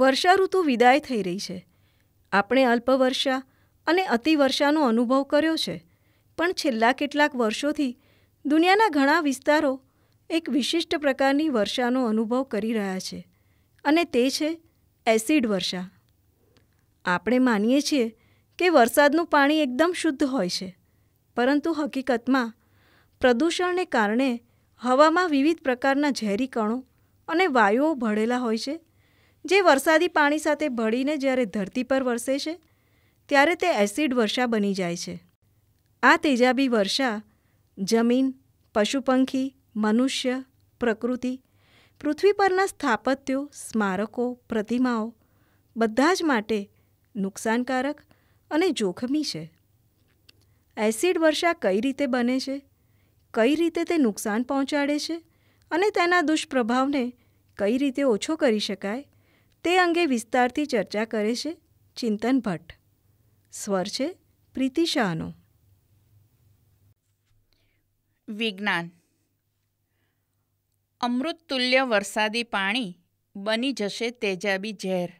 વર્ષા ઋતુ વિદાય થઈ રહી છે આપણે અલ્પવર્ષા અને અતિવર્ષાનો અનુભવ કર્યો છે પણ છેલ્લા કેટલાક વર્ષોથી દુનિયાના ઘણા વિસ્તારો એક વિશિષ્ટ પ્રકારની વર્ષાનો અનુભવ કરી રહ્યા છે અને તે છે એસિડ વર્ષા આપણે માનીએ છીએ કે વરસાદનું પાણી એકદમ શુદ્ધ હોય છે પરંતુ હકીકતમાં પ્રદૂષણને કારણે હવામાં વિવિધ પ્રકારના ઝેરી કણો અને વાયુઓ ભળેલા હોય છે જે વરસાદી પાણી સાથે ભળીને જ્યારે ધરતી પર વરસે છે ત્યારે તે એસિડ વર્ષા બની જાય છે આ તેજાબી વર્ષા જમીન પશુપંખી મનુષ્ય પ્રકૃતિ પૃથ્વી પરના સ્થાપત્યો સ્મારકો પ્રતિમાઓ બધા જ માટે નુકસાનકારક અને જોખમી છે એસિડ વર્ષા કઈ રીતે બને છે કઈ રીતે તે નુકસાન પહોંચાડે છે અને તેના દુષ્પ્રભાવને કઈ રીતે ઓછો કરી શકાય તે અંગે વિસ્તારથી ચર્ચા કરે છે ચિંતન ભટ્ટ સ્વર છે પ્રીતિ શાહનો વિજ્ઞાન અમૃતતુલ્ય વરસાદી પાણી બની જશે તેજાબી ઝેર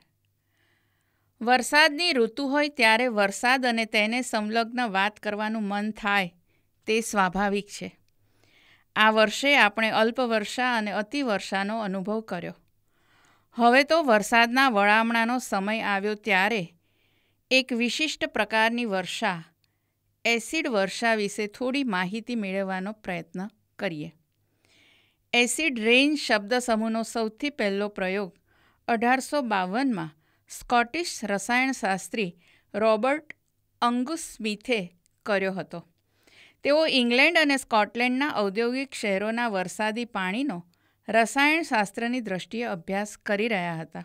વરસાદની ઋતુ હોય ત્યારે વરસાદ અને તેને સંલગ્ન વાત કરવાનું મન થાય તે સ્વાભાવિક છે આ વર્ષે આપણે અલ્પવર્ષા અને અતિવર્ષાનો અનુભવ કર્યો હવે તો વરસાદના વળામણાનો સમય આવ્યો ત્યારે એક વિશિષ્ટ પ્રકારની વર્ષા એસિડ વર્ષા વિશે થોડી માહિતી મેળવવાનો પ્રયત્ન કરીએ એસિડ રેઇન શબ્દ સમૂહનો સૌથી પહેલો પ્રયોગ અઢારસો બાવનમાં સ્કોટિશ રસાયણશાસ્ત્રી રોબર્ટ અંગુસ સ્મિથે કર્યો હતો તેઓ ઇંગ્લેન્ડ અને સ્કોટલેન્ડના ઔદ્યોગિક શહેરોના વરસાદી પાણીનો રસાયણશાસ્ત્રની દ્રષ્ટિએ અભ્યાસ કરી રહ્યા હતા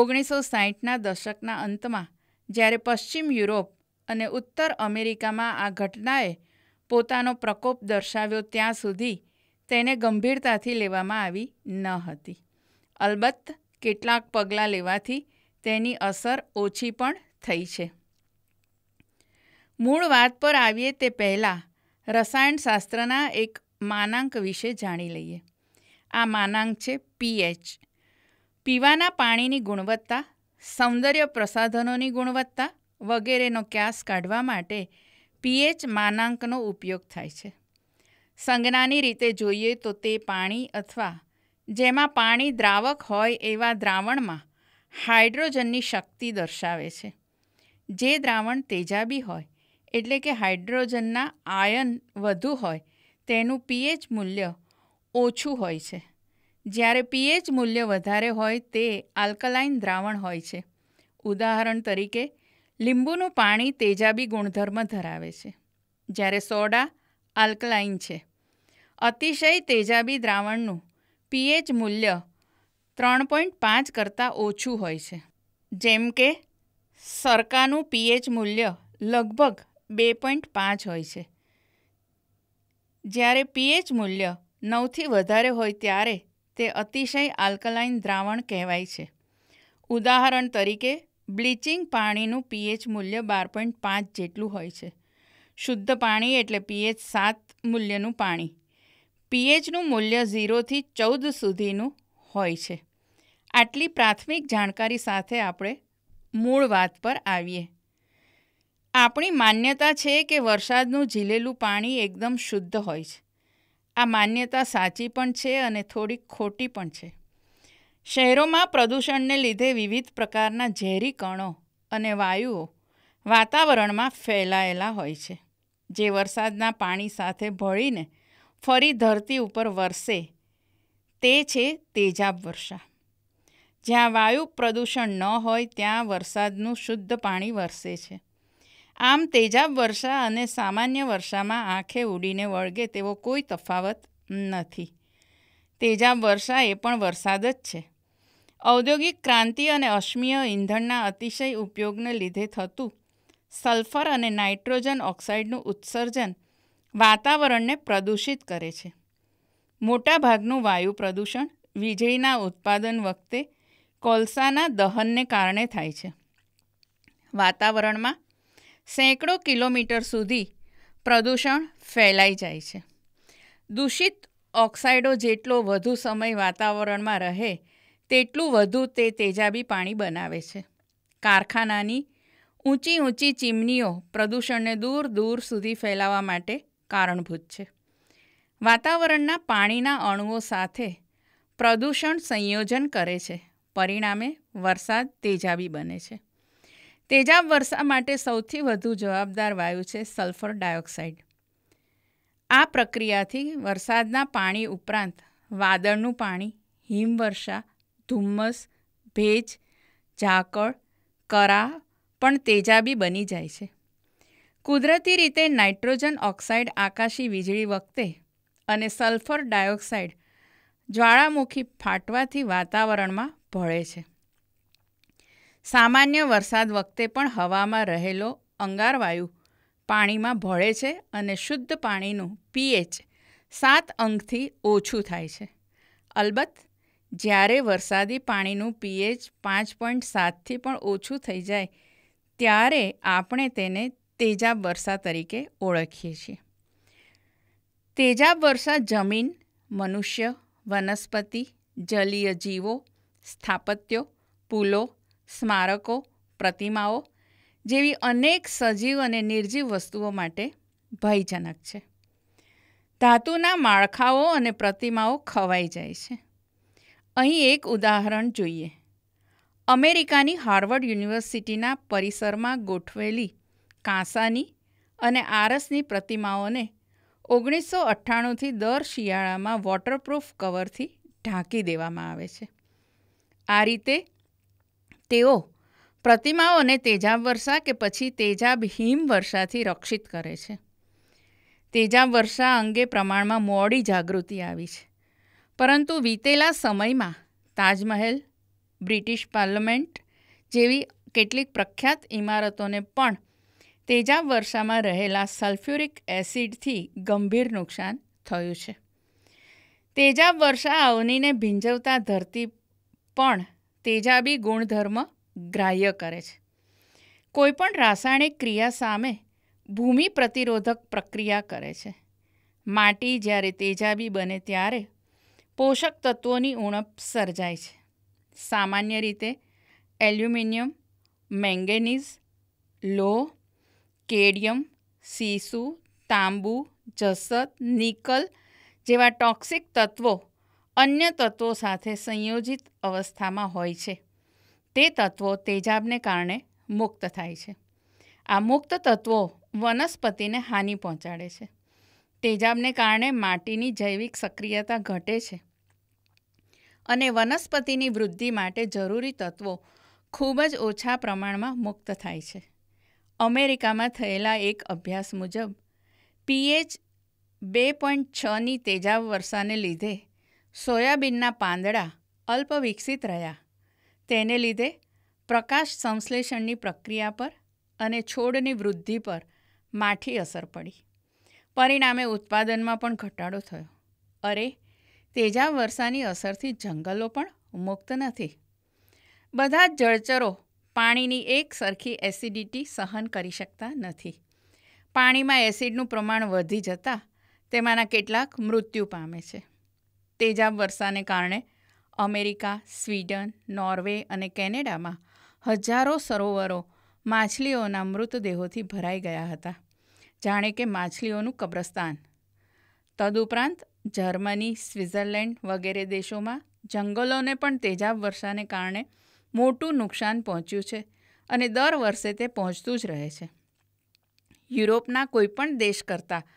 ઓગણીસો સાહીઠના દશકના અંતમાં જ્યારે પશ્ચિમ યુરોપ અને ઉત્તર અમેરિકામાં આ ઘટનાએ પોતાનો પ્રકોપ દર્શાવ્યો ત્યાં સુધી તેને ગંભીરતાથી લેવામાં આવી ન હતી અલબત્ત કેટલાક પગલાં લેવાથી તેની અસર ઓછી પણ થઈ છે મૂળ વાત પર આવીએ તે પહેલાં રસાયણશાસ્ત્રના એક માનાંક વિશે જાણી લઈએ આ માનાંક છે પીએચ પીવાના પાણીની ગુણવત્તા સૌંદર્ય પ્રસાધનોની ગુણવત્તા વગેરેનો ક્યાસ કાઢવા માટે પીએચ માનાંકનો ઉપયોગ થાય છે સંજ્ઞાની રીતે જોઈએ તો તે પાણી અથવા જેમાં પાણી દ્રાવક હોય એવા દ્રાવણમાં હાઇડ્રોજનની શક્તિ દર્શાવે છે જે દ્રાવણ તેજાબી હોય એટલે કે હાઇડ્રોજનના આયન વધુ હોય તેનું પીએચ મૂલ્ય ઓછું હોય છે જ્યારે પીએચ મૂલ્ય વધારે હોય તે આલ્કલાઇન દ્રાવણ હોય છે ઉદાહરણ તરીકે લીંબુનું પાણી તેજાબી ગુણધર્મ ધરાવે છે જ્યારે સોડા આલ્કલાઇન છે અતિશય તેજાબી દ્રાવણનું પીએચ મૂલ્ય ત્રણ પોઈન્ટ પાંચ કરતાં ઓછું હોય છે જેમ કે સરકાનું પીએચ મૂલ્ય લગભગ બે પોઈન્ટ પાંચ હોય છે જ્યારે પીએચ મૂલ્ય નવથી વધારે હોય ત્યારે તે અતિશય આલ્કલાઇન દ્રાવણ કહેવાય છે ઉદાહરણ તરીકે બ્લીચિંગ પાણીનું પીએચ મૂલ્ય બાર પોઈન્ટ પાંચ જેટલું હોય છે શુદ્ધ પાણી એટલે પીએચ સાત મૂલ્યનું પાણી પીએચનું મૂલ્ય ઝીરોથી ચૌદ સુધીનું હોય છે આટલી પ્રાથમિક જાણકારી સાથે આપણે મૂળ વાત પર આવીએ આપણી માન્યતા છે કે વરસાદનું ઝીલેલું પાણી એકદમ શુદ્ધ હોય છે આ માન્યતા સાચી પણ છે અને થોડીક ખોટી પણ છે શહેરોમાં પ્રદૂષણને લીધે વિવિધ પ્રકારના ઝેરી કણો અને વાયુઓ વાતાવરણમાં ફેલાયેલા હોય છે જે વરસાદના પાણી સાથે ભળીને ફરી ધરતી ઉપર વરસે તે છે તેજાબ વર્ષા જ્યાં વાયુ પ્રદૂષણ ન હોય ત્યાં વરસાદનું શુદ્ધ પાણી વરસે છે આમ તેજાબ વર્ષા અને સામાન્ય વર્ષામાં આંખે ઉડીને વળગે તેવો કોઈ તફાવત નથી તેજાબ વર્ષા એ પણ વરસાદ જ છે ઔદ્યોગિક ક્રાંતિ અને અશ્મિય ઇંધણના અતિશય ઉપયોગને લીધે થતું સલ્ફર અને નાઇટ્રોજન ઓક્સાઇડનું ઉત્સર્જન વાતાવરણને પ્રદૂષિત કરે છે મોટાભાગનું વાયુ પ્રદૂષણ વીજળીના ઉત્પાદન વખતે કોલસાના દહનને કારણે થાય છે વાતાવરણમાં સેંકડો કિલોમીટર સુધી પ્રદૂષણ ફેલાઈ જાય છે દૂષિત ઓક્સાઇડો જેટલો વધુ સમય વાતાવરણમાં રહે તેટલું વધુ તે તેજાબી પાણી બનાવે છે કારખાનાની ઊંચી ઊંચી ચીમનીઓ પ્રદૂષણને દૂર દૂર સુધી ફેલાવા માટે કારણભૂત છે વાતાવરણના પાણીના અણુઓ સાથે પ્રદૂષણ સંયોજન કરે છે પરિણામે વરસાદ તેજાબી બને છે તેજાબ વર્ષા માટે સૌથી વધુ જવાબદાર વાયુ છે સલ્ફર ડાયોક્સાઇડ આ પ્રક્રિયાથી વરસાદના પાણી ઉપરાંત વાદળનું પાણી હિમવર્ષા ધુમ્મસ ભેજ ઝાકળ કરા પણ તેજાબી બની જાય છે કુદરતી રીતે નાઇટ્રોજન ઓક્સાઇડ આકાશી વીજળી વખતે અને સલ્ફર ડાયોક્સાઇડ જ્વાળામુખી ફાટવાથી વાતાવરણમાં ભળે છે સામાન્ય વરસાદ વખતે પણ હવામાં રહેલો અંગારવાયુ પાણીમાં ભળે છે અને શુદ્ધ પાણીનું પીએચ સાત અંકથી ઓછું થાય છે અલબત્ત જ્યારે વરસાદી પાણીનું પીએચ પાંચ પોઈન્ટ સાતથી પણ ઓછું થઈ જાય ત્યારે આપણે તેને તેજાબ વર્ષા તરીકે ઓળખીએ છીએ તેજાબ વર્ષા જમીન મનુષ્ય વનસ્પતિ જલીય જીવો સ્થાપત્યો પુલો સ્મારકો પ્રતિમાઓ જેવી અનેક સજીવ અને નિર્જીવ વસ્તુઓ માટે ભયજનક છે ધાતુના માળખાઓ અને પ્રતિમાઓ ખવાઈ જાય છે અહીં એક ઉદાહરણ જોઈએ અમેરિકાની હાર્વર્ડ યુનિવર્સિટીના પરિસરમાં ગોઠવેલી કાંસાની અને આરસની પ્રતિમાઓને ઓગણીસો અઠ્ઠાણુંથી દર શિયાળામાં વોટરપ્રૂફ કવરથી ઢાંકી દેવામાં આવે છે આ રીતે તેઓ પ્રતિમાઓને તેજાબ વર્ષા કે પછી તેજાબ હિમ વર્ષાથી રક્ષિત કરે છે તેજાબ વર્ષા અંગે પ્રમાણમાં મોડી જાગૃતિ આવી છે પરંતુ વીતેલા સમયમાં તાજમહેલ બ્રિટિશ પાર્લમેન્ટ જેવી કેટલીક પ્રખ્યાત ઇમારતોને પણ તેજાબ વર્ષામાં રહેલા સલ્ફ્યુરિક એસિડથી ગંભીર નુકસાન થયું છે તેજાબ વર્ષા અવનીને ભીંજવતા ધરતી પણ તેજાબી ગુણધર્મ ગ્રાહ્ય કરે છે કોઈપણ રાસાયણિક ક્રિયા સામે ભૂમિ પ્રતિરોધક પ્રક્રિયા કરે છે માટી જ્યારે તેજાબી બને ત્યારે પોષક તત્વોની ઉણપ સર્જાય છે સામાન્ય રીતે એલ્યુમિનિયમ મેંગેનીઝ લો કેડિયમ સીસુ તાંબુ જસત નિકલ જેવા ટોક્સિક તત્વો અન્ય તત્વો સાથે સંયોજિત અવસ્થામાં હોય છે તે તત્વો તેજાબને કારણે મુક્ત થાય છે આ મુક્ત તત્વો વનસ્પતિને હાનિ પહોંચાડે છે તેજાબને કારણે માટીની જૈવિક સક્રિયતા ઘટે છે અને વનસ્પતિની વૃદ્ધિ માટે જરૂરી તત્વો ખૂબ જ ઓછા પ્રમાણમાં મુક્ત થાય છે અમેરિકામાં થયેલા એક અભ્યાસ મુજબ પીએચ બે પોઈન્ટ છની તેજાબ વર્ષાને લીધે સોયાબીનના પાંદડા અલ્પ વિકસિત રહ્યા તેને લીધે પ્રકાશ સંશ્લેષણની પ્રક્રિયા પર અને છોડની વૃદ્ધિ પર માઠી અસર પડી પરિણામે ઉત્પાદનમાં પણ ઘટાડો થયો અરે તેજા વર્ષાની અસરથી જંગલો પણ મુક્ત નથી બધા જ જળચરો પાણીની એક સરખી એસિડિટી સહન કરી શકતા નથી પાણીમાં એસિડનું પ્રમાણ વધી જતા તેમાંના કેટલાક મૃત્યુ પામે છે તેજાબ વર્ષાને કારણે અમેરિકા સ્વીડન નોર્વે અને કેનેડામાં હજારો સરોવરો માછલીઓના મૃતદેહોથી ભરાઈ ગયા હતા જાણે કે માછલીઓનું કબ્રસ્તાન તદુપરાંત જર્મની સ્વિટ્ઝરલેન્ડ વગેરે દેશોમાં જંગલોને પણ તેજાબ વર્ષાને કારણે મોટું નુકસાન પહોંચ્યું છે અને દર વર્ષે તે પહોંચતું જ રહે છે યુરોપના કોઈપણ દેશ કરતાં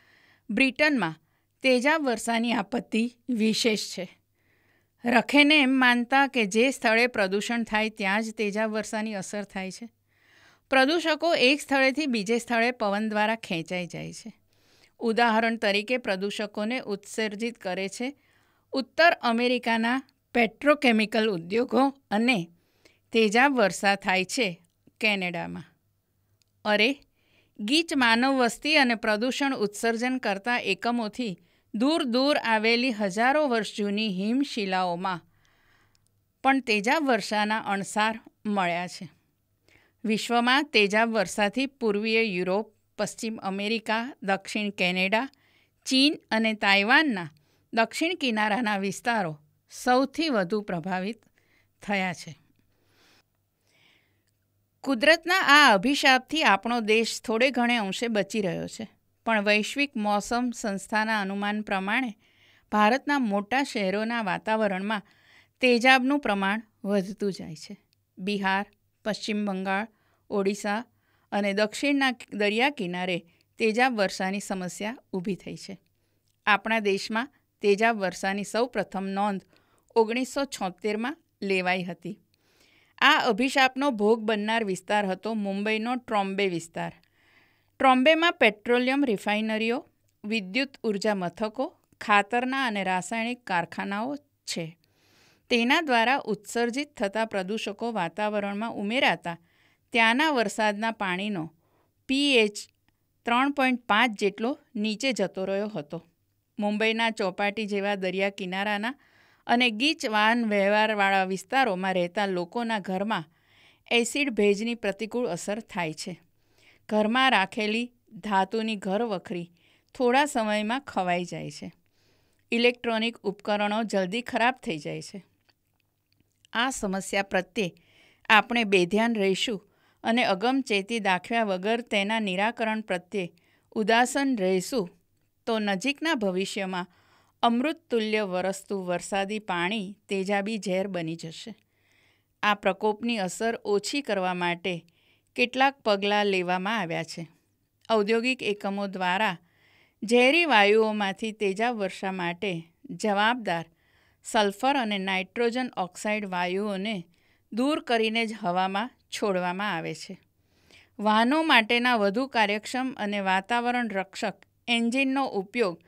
બ્રિટનમાં તેજા વર્ષાની આપત્તિ વિશેષ છે રખેને એમ માનતા કે જે સ્થળે પ્રદૂષણ થાય ત્યાં જ તેજા વર્ષાની અસર થાય છે પ્રદૂષકો એક સ્થળેથી બીજે સ્થળે પવન દ્વારા ખેંચાઈ જાય છે ઉદાહરણ તરીકે પ્રદૂષકોને ઉત્સર્જિત કરે છે ઉત્તર અમેરિકાના પેટ્રોકેમિકલ ઉદ્યોગો અને તેજાબ વર્ષા થાય છે કેનેડામાં અરે ગીચ માનવ વસ્તી અને પ્રદૂષણ ઉત્સર્જન કરતા એકમોથી દૂર દૂર આવેલી હજારો વર્ષ જૂની હિમશિલાઓમાં પણ તેજાબ વર્ષાના અણસાર મળ્યા છે વિશ્વમાં તેજાબ વર્ષાથી પૂર્વીય યુરોપ પશ્ચિમ અમેરિકા દક્ષિણ કેનેડા ચીન અને તાઇવાનના દક્ષિણ કિનારાના વિસ્તારો સૌથી વધુ પ્રભાવિત થયા છે કુદરતના આ અભિશાપથી આપણો દેશ થોડે ઘણે અંશે બચી રહ્યો છે પણ વૈશ્વિક મોસમ સંસ્થાના અનુમાન પ્રમાણે ભારતના મોટા શહેરોના વાતાવરણમાં તેજાબનું પ્રમાણ વધતું જાય છે બિહાર પશ્ચિમ બંગાળ ઓડિશા અને દક્ષિણના દરિયા કિનારે તેજાબ વર્ષાની સમસ્યા ઊભી થઈ છે આપણા દેશમાં તેજાબ વર્ષાની સૌ પ્રથમ નોંધ ઓગણીસો છોતેરમાં લેવાઈ હતી આ અભિશાપનો ભોગ બનનાર વિસ્તાર હતો મુંબઈનો ટ્રોમ્બે વિસ્તાર ટ્રોમ્બેમાં પેટ્રોલિયમ રિફાઇનરીઓ વિદ્યુત ઉર્જા મથકો ખાતરના અને રાસાયણિક કારખાનાઓ છે તેના દ્વારા ઉત્સર્જિત થતા પ્રદૂષકો વાતાવરણમાં ઉમેરાતા ત્યાંના વરસાદના પાણીનો પીએચ ત્રણ પોઈન્ટ પાંચ જેટલો નીચે જતો રહ્યો હતો મુંબઈના ચોપાટી જેવા દરિયા કિનારાના અને ગીચ વાહન વ્યવહારવાળા વિસ્તારોમાં રહેતા લોકોના ઘરમાં એસિડ ભેજની પ્રતિકૂળ અસર થાય છે ઘરમાં રાખેલી ધાતુની ઘર વખરી થોડા સમયમાં ખવાઈ જાય છે ઇલેક્ટ્રોનિક ઉપકરણો જલ્દી ખરાબ થઈ જાય છે આ સમસ્યા પ્રત્યે આપણે બેધ્યાન રહીશું અને અગમચેતી દાખવ્યા વગર તેના નિરાકરણ પ્રત્યે ઉદાસન રહીશું તો નજીકના ભવિષ્યમાં અમૃતતુલ્ય તુલ્ય વરસતું વરસાદી પાણી તેજાબી ઝેર બની જશે આ પ્રકોપની અસર ઓછી કરવા માટે કેટલાક પગલાં લેવામાં આવ્યા છે ઔદ્યોગિક એકમો દ્વારા ઝેરી વાયુઓમાંથી તેજા વર્ષા માટે જવાબદાર સલ્ફર અને નાઇટ્રોજન ઓક્સાઇડ વાયુઓને દૂર કરીને જ હવામાં છોડવામાં આવે છે વાહનો માટેના વધુ કાર્યક્ષમ અને વાતાવરણ રક્ષક એન્જિનનો ઉપયોગ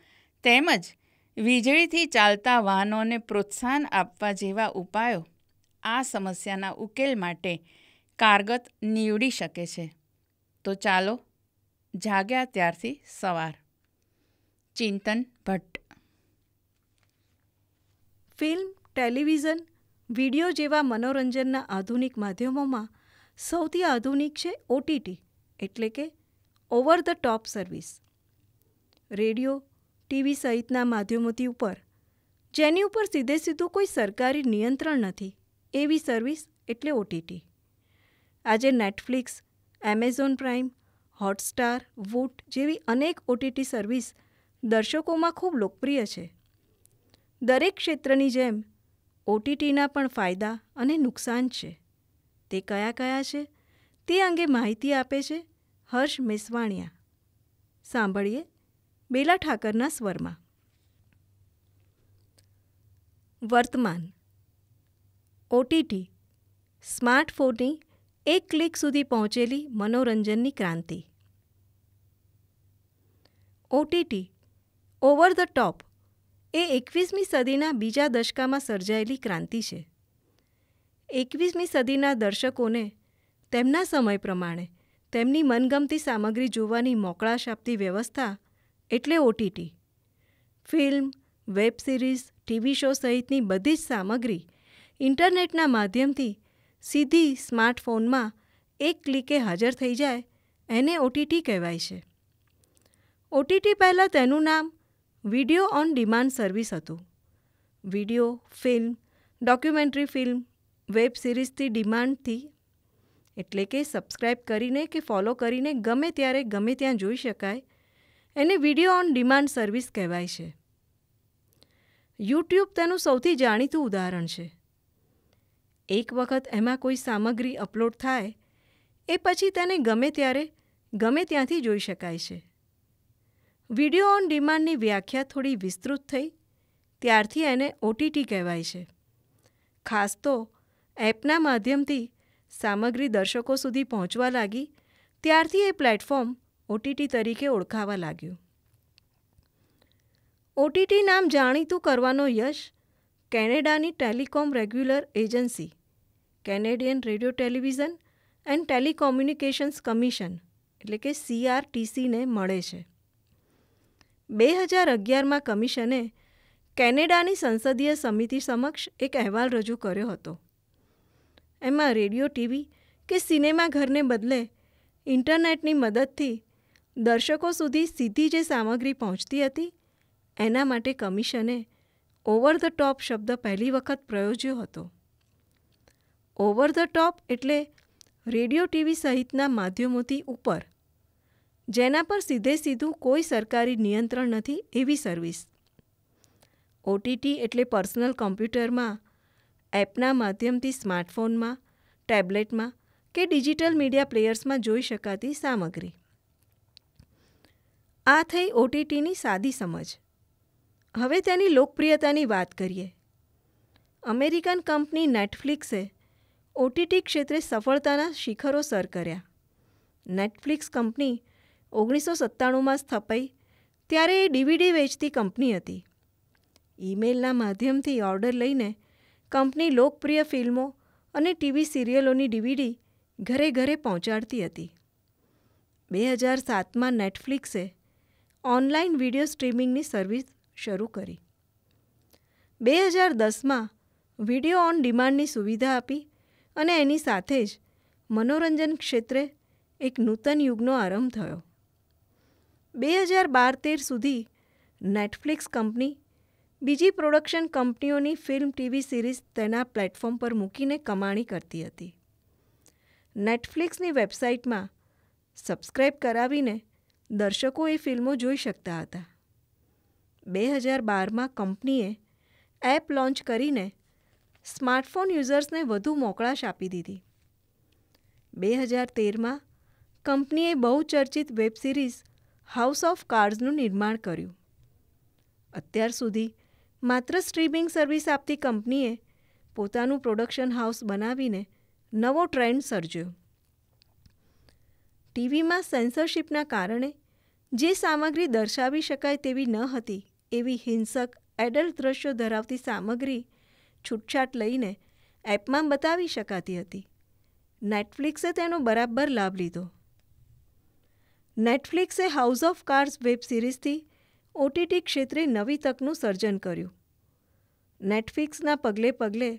તેમજ વીજળીથી ચાલતા વાહનોને પ્રોત્સાહન આપવા જેવા ઉપાયો આ સમસ્યાના ઉકેલ માટે કારગત નીવડી શકે છે તો ચાલો જાગ્યા ત્યારથી સવાર Chintan Bhatt film television video જેવા મનોરંજનના આધુનિક માધ્યમોમાં સૌથી આધુનિક છે ઓટીટી એટલે કે over the top service radio TV સહિતના માધ્યમોથી ઉપર જેની ઉપર સીધે સીધું કોઈ સરકારી નિયંત્રણ નથી એવી સર્વિસ એટલે ઓટીટી આજે Netflix Amazon Prime Hotstar Voot જેવી અનેક ઓટીટી સર્વિસ દર્શકોમાં ખૂબ લોકપ્રિય છે દરેક ક્ષેત્રની જેમ ઓટીટીના પણ ફાયદા અને નુકસાન છે તે કયા કયા છે તે અંગે માહિતી આપે છે હર્ષ મેસવાણિયા સાંભળીએ બેલા ઠાકરના સ્વરમાં વર્તમાન ઓટીટી સ્માર્ટફોનની એક ક્લિક સુધી પહોંચેલી મનોરંજનની ક્રાંતિ ઓટીટી ઓવર ધ ટોપ એ એકવીસમી સદીના બીજા દશકામાં સર્જાયેલી ક્રાંતિ છે એકવીસમી સદીના દર્શકોને તેમના સમય પ્રમાણે તેમની મનગમતી સામગ્રી જોવાની મોકળાશ આપતી વ્યવસ્થા એટલે OTT film web series TV show સહિતની બધી જ સામગ્રી ઇન્ટરનેટના માધ્યમથી સીધી સ્માર્ટફોનમાં એક ક્લિકે હાજર થઈ જાય એને ઓટીટી કહેવાય છે ઓટીટી પહેલાં તેનું નામ વિડીયો ઓન ડિમાન્ડ સર્વિસ હતું video film documentary film web સિરીઝથી ડિમાન્ડથી એટલે કે સબસ્ક્રાઈબ કરીને કે ફોલો કરીને ગમે ત્યારે ગમે ત્યાં જોઈ શકાય એને વિડીયો ઓન ડિમાન્ડ સર્વિસ કહેવાય છે યુટ્યુબ તેનું સૌથી જાણીતું ઉદાહરણ છે એક વખત એમાં કોઈ સામગ્રી અપલોડ થાય એ પછી તેને ગમે ત્યારે ગમે ત્યાંથી જોઈ શકાય છે વિડિયો ઓન ડિમાન્ડની વ્યાખ્યા થોડી વિસ્તૃત થઈ ત્યારથી એને ઓટીટી કહેવાય છે ખાસ તો એપના માધ્યમથી સામગ્રી દર્શકો સુધી પહોંચવા લાગી ત્યારથી એ પ્લેટફોર્મ ઓટીટી તરીકે ઓળખાવા લાગ્યું ઓટીટી નામ જાણીતું કરવાનો યશ કેનેડાની telecom regular agency Canadian radio television and telecommunications commission એટલે કે સીઆરટીસીને મળે છે બે હજાર અગિયારમાં કમિશને કેનેડાની સંસદીય સમિતિ સમક્ષ એક અહેવાલ રજૂ કર્યો હતો એમાં રેડિયો ટીવી કે સિનેમાઘરને બદલે ઇન્ટરનેટની મદદથી દર્શકો સુધી સીધી જે સામગ્રી પહોંચતી હતી એના માટે કમિશને ઓવર ધ ટોપ શબ્દ પહેલી વખત પ્રયોજ્યો હતો ઓવર ધ ટોપ એટલે રેડિયો ટીવી સહિતના માધ્યમોથી ઉપર જેના પર સીધે સીધું કોઈ સરકારી નિયંત્રણ નથી એવી સર્વિસ ઓટીટી એટલે પર્સનલ કોમ્પ્યુટરમાં એપના માધ્યમથી સ્માર્ટફોનમાં ટેબ્લેટમાં કે ડિજિટલ મીડિયા પ્લેયર્સમાં જોઈ શકાતી સામગ્રી આ થઈ ઓટીટીની સાદી સમજ હવે તેની લોકપ્રિયતાની વાત કરીએ અમેરિકન કંપની નેટફ્લિક્સે ઓટીટી ક્ષેત્રે સફળતાના શિખરો સર કર્યા નેટફ્લિક્સ કંપની ઓગણીસો સત્તાણુંમાં સ્થપાઈ ત્યારે એ ડીવીડી વેચતી કંપની હતી ઈમેલના માધ્યમથી ઓર્ડર લઈને કંપની લોકપ્રિય ફિલ્મો અને ટીવી સિરિયલોની ડીવીડી ઘરે ઘરે પહોંચાડતી હતી બે હજાર સાતમાં નેટફ્લિક્સે ઓનલાઈન વિડીયો સ્ટ્રીમિંગની સર્વિસ શરૂ કરી બે હજાર દસમાં વિડીયો ઓન ડિમાન્ડની સુવિધા આપી અને એની સાથે જ મનોરંજન ક્ષેત્રે એક નૂતન યુગનો આરંભ થયો બે હજાર બાર તેર સુધી નેટફ્લિક્સ કંપની બીજી પ્રોડક્શન કંપનીઓની ફિલ્મ ટીવી સિરીઝ તેના પ્લેટફોર્મ પર મૂકીને કમાણી કરતી હતી નેટફ્લિક્સની વેબસાઇટમાં સબસ્ક્રાઇબ કરાવીને દર્શકો એ ફિલ્મો જોઈ શકતા હતા બે હજાર બારમાં કંપનીએ એપ લોન્ચ કરીને સ્માર્ટફોન યુઝર્સને વધુ મોકળાશ આપી દીધી બે હજાર તેરમાં કંપનીએ બહુચર્ચિત વેબ સિરીઝ હાઉસ ઓફ કાર્ડ્સનું નિર્માણ કર્યું અત્યાર સુધી માત્ર સ્ટ્રીમિંગ સર્વિસ આપતી કંપનીએ પોતાનું પ્રોડક્શન હાઉસ બનાવીને નવો ટ્રેન્ડ સર્જ્યો ટીવીમાં સેન્સરશીપના કારણે જે સામગ્રી દર્શાવી શકાય તેવી ન હતી એવી હિંસક એડલ્ટ દ્રશ્યો ધરાવતી સામગ્રી છૂટછાટ લઈને એપમાં બતાવી શકાતી હતી નેટફ્લિક્સે તેનો બરાબર લાભ લીધો નેટફ્લિક્સે હાઉસ ઓફ કાર્સ વેબ સિરીઝથી ઓટીટી ક્ષેત્રે નવી તકનું સર્જન કર્યું નેટફ્લિક્સના પગલે પગલે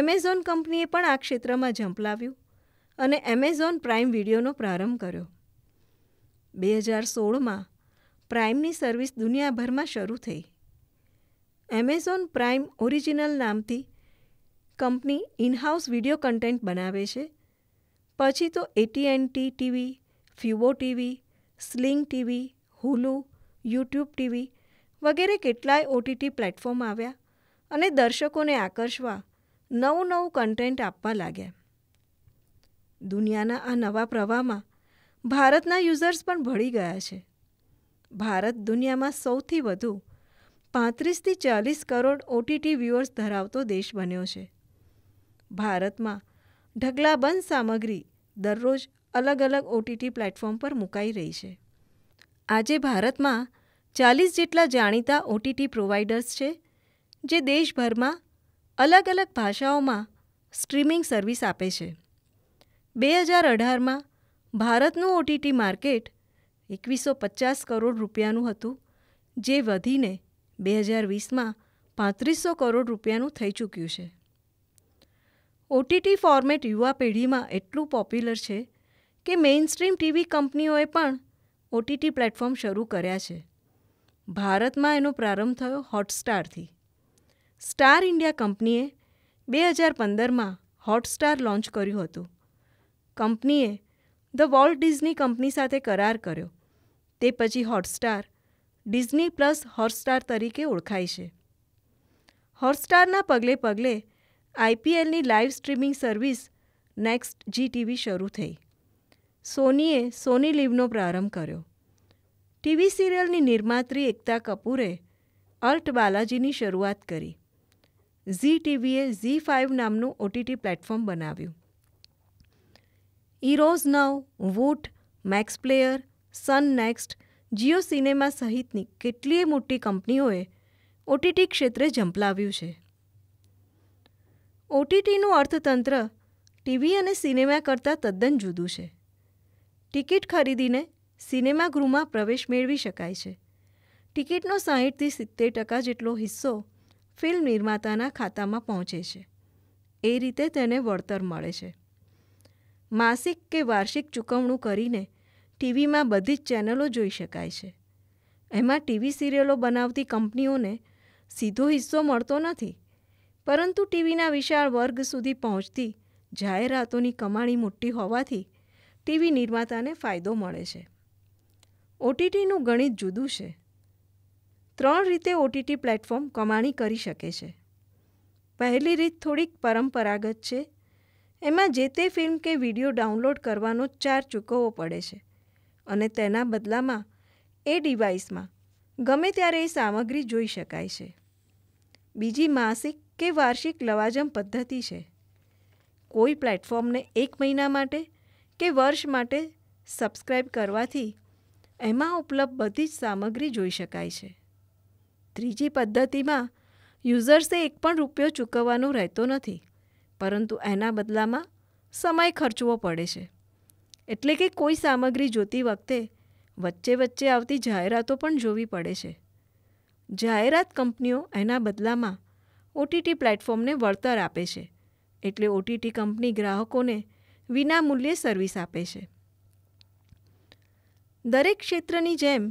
એમેઝોન કંપનીએ પણ આ ક્ષેત્રમાં ઝંપલાવ્યું અને એમેઝોન પ્રાઇમ વિડીયોનો પ્રારંભ કર્યો બે હજાર સોળમાં પ્રાઇમની સર્વિસ દુનિયાભરમાં શરૂ થઈ એમેઝોન પ્રાઇમ ઓરિજિનલ નામથી કંપની ઇનહાઉસ વિડીયો કન્ટેન્ટ બનાવે છે પછી તો એટીએનટી TV Fubo TV Sling TV Hulu YouTube TV વગેરે કેટલાય ઓટીટી પ્લેટફોર્મ આવ્યા અને દર્શકોને આકર્ષવા નવું નવું કન્ટેન્ટ આપવા લાગ્યા દુનિયાના આ નવા પ્રવાહમાં ભારતના યુઝર્સ પણ ભળી ગયા છે ભારત દુનિયામાં સૌથી વધુ પાંત્રીસથી ચાલીસ કરોડ ઓટીટી વ્યૂઅર્સ ધરાવતો દેશ બન્યો છે ભારતમાં ઢગલાબંધ સામગ્રી દરરોજ અલગ અલગ ઓટીટી પ્લેટફોર્મ પર મુકાઈ રહી છે આજે ભારતમાં ચાલીસ જેટલા જાણીતા ઓટીટી પ્રોવાઇડર્સ છે જે દેશભરમાં અલગ અલગ ભાષાઓમાં સ્ટ્રીમિંગ સર્વિસ આપે છે બે હજાર અઢારમાં ભારતનું ઓટીટી માર્કેટ એકવીસો પચાસ કરોડ રૂપિયાનું હતું જે વધીને બે હજાર વીસમાં પાંત્રીસો કરોડ રૂપિયાનું થઈ ચૂક્યું છે ઓટીટી ફોર્મેટ યુવા પેઢીમાં એટલું પોપ્યુલર છે કે મેઇનસ્ટ્રીમ ટીવી કંપનીઓએ પણ ઓટીટી પ્લેટફોર્મ શરૂ કર્યા છે ભારતમાં એનો પ્રારંભ થયો હોટસ્ટારથી સ્ટાર ઇન્ડિયા કંપનીએ બે હજાર પંદરમાં હોટસ્ટાર લોન્ચ કર્યું હતું કંપનીએ ધ વોલ્ટ ડિઝની કંપની સાથે કરાર કર્યો તે પછી હોટસ્ટાર ડિઝની પ્લસ હોટસ્ટાર તરીકે ઓળખાય છે હોટસ્ટારના પગલે પગલે આઈપીએલની live streaming service next G TV શરૂ થઈ સોનીએ સોની લીવનો પ્રારંભ કર્યો ટીવી સિરિયલની નિર્માત્રી એકતા કપૂરે અલ્ટ બાલાજીની શરૂઆત કરી ઝી ટીવીએ ઝી ફાઇવ નામનું ઓટીટી પ્લેટફોર્મ બનાવ્યું Eros now Voot MX player Sun next Jio cinema સહિતની કેટલીય મોટી કંપનીઓએ ઓટીટી ક્ષેત્રે ઝંપલાવ્યું છે ઓટીટીનું અર્થતંત્ર ટીવી અને સિનેમા કરતાં તદ્દન જુદું છે ટિકિટ ખરીદીને સિનેમાગૃહમાં પ્રવેશ મેળવી શકાય છે ટિકિટનો સાહીઠથી સિત્તેર ટકા જેટલો હિસ્સો ફિલ્મ નિર્માતાના ખાતામાં પહોંચે છે એ રીતે તેને વળતર મળે છે માસિક કે વાર્ષિક ચૂકવણું કરીને ટીવીમાં બધી જ ચેનલો જોઈ શકાય છે એમાં ટીવી સિરિયલો બનાવતી કંપનીઓને સીધો હિસ્સો મળતો નથી પરંતુ ટીવીના વિશાળ વર્ગ સુધી પહોંચતી જાહેરાતોની કમાણી મોટી હોવાથી ટીવી નિર્માતાને ફાયદો મળે છે ઓટીટીનું ગણિત જુદું છે ત્રણ રીતે ઓટીટી પ્લેટફોર્મ કમાણી કરી શકે છે પહેલી રીત થોડીક પરંપરાગત છે એમાં જે તે ફિલ્મ કે વિડીયો ડાઉનલોડ કરવાનો ચાર ચૂકવવો પડે છે અને તેના બદલામાં એ ડિવાઇસમાં ગમે ત્યારે એ સામગ્રી જોઈ શકાય છે બીજી માસિક કે વાર્ષિક લવાજમ પદ્ધતિ છે કોઈ પ્લેટફોર્મને એક મહિના માટે કે વર્ષ માટે સબસ્ક્રાઇબ કરવાથી એમાં ઉપલબ્ધ બધી જ સામગ્રી જોઈ શકાય છે ત્રીજી પદ્ધતિમાં યુઝર્સે એક પણ રૂપિયો ચૂકવવાનો રહેતો નથી પરંતુ એના બદલામાં સમય ખર્ચવો પડે છે એટલે કે કોઈ સામગ્રી જોતી વખતે વચ્ચે વચ્ચે આવતી જાહેરાતો પણ જોવી પડે છે જાહેરાત કંપનીઓ એના બદલામાં ઓટીટી પ્લેટફોર્મને વળતર આપે છે એટલે ઓટીટી કંપની ગ્રાહકોને વિનામૂલ્યે સર્વિસ આપે છે દરેક ક્ષેત્રની જેમ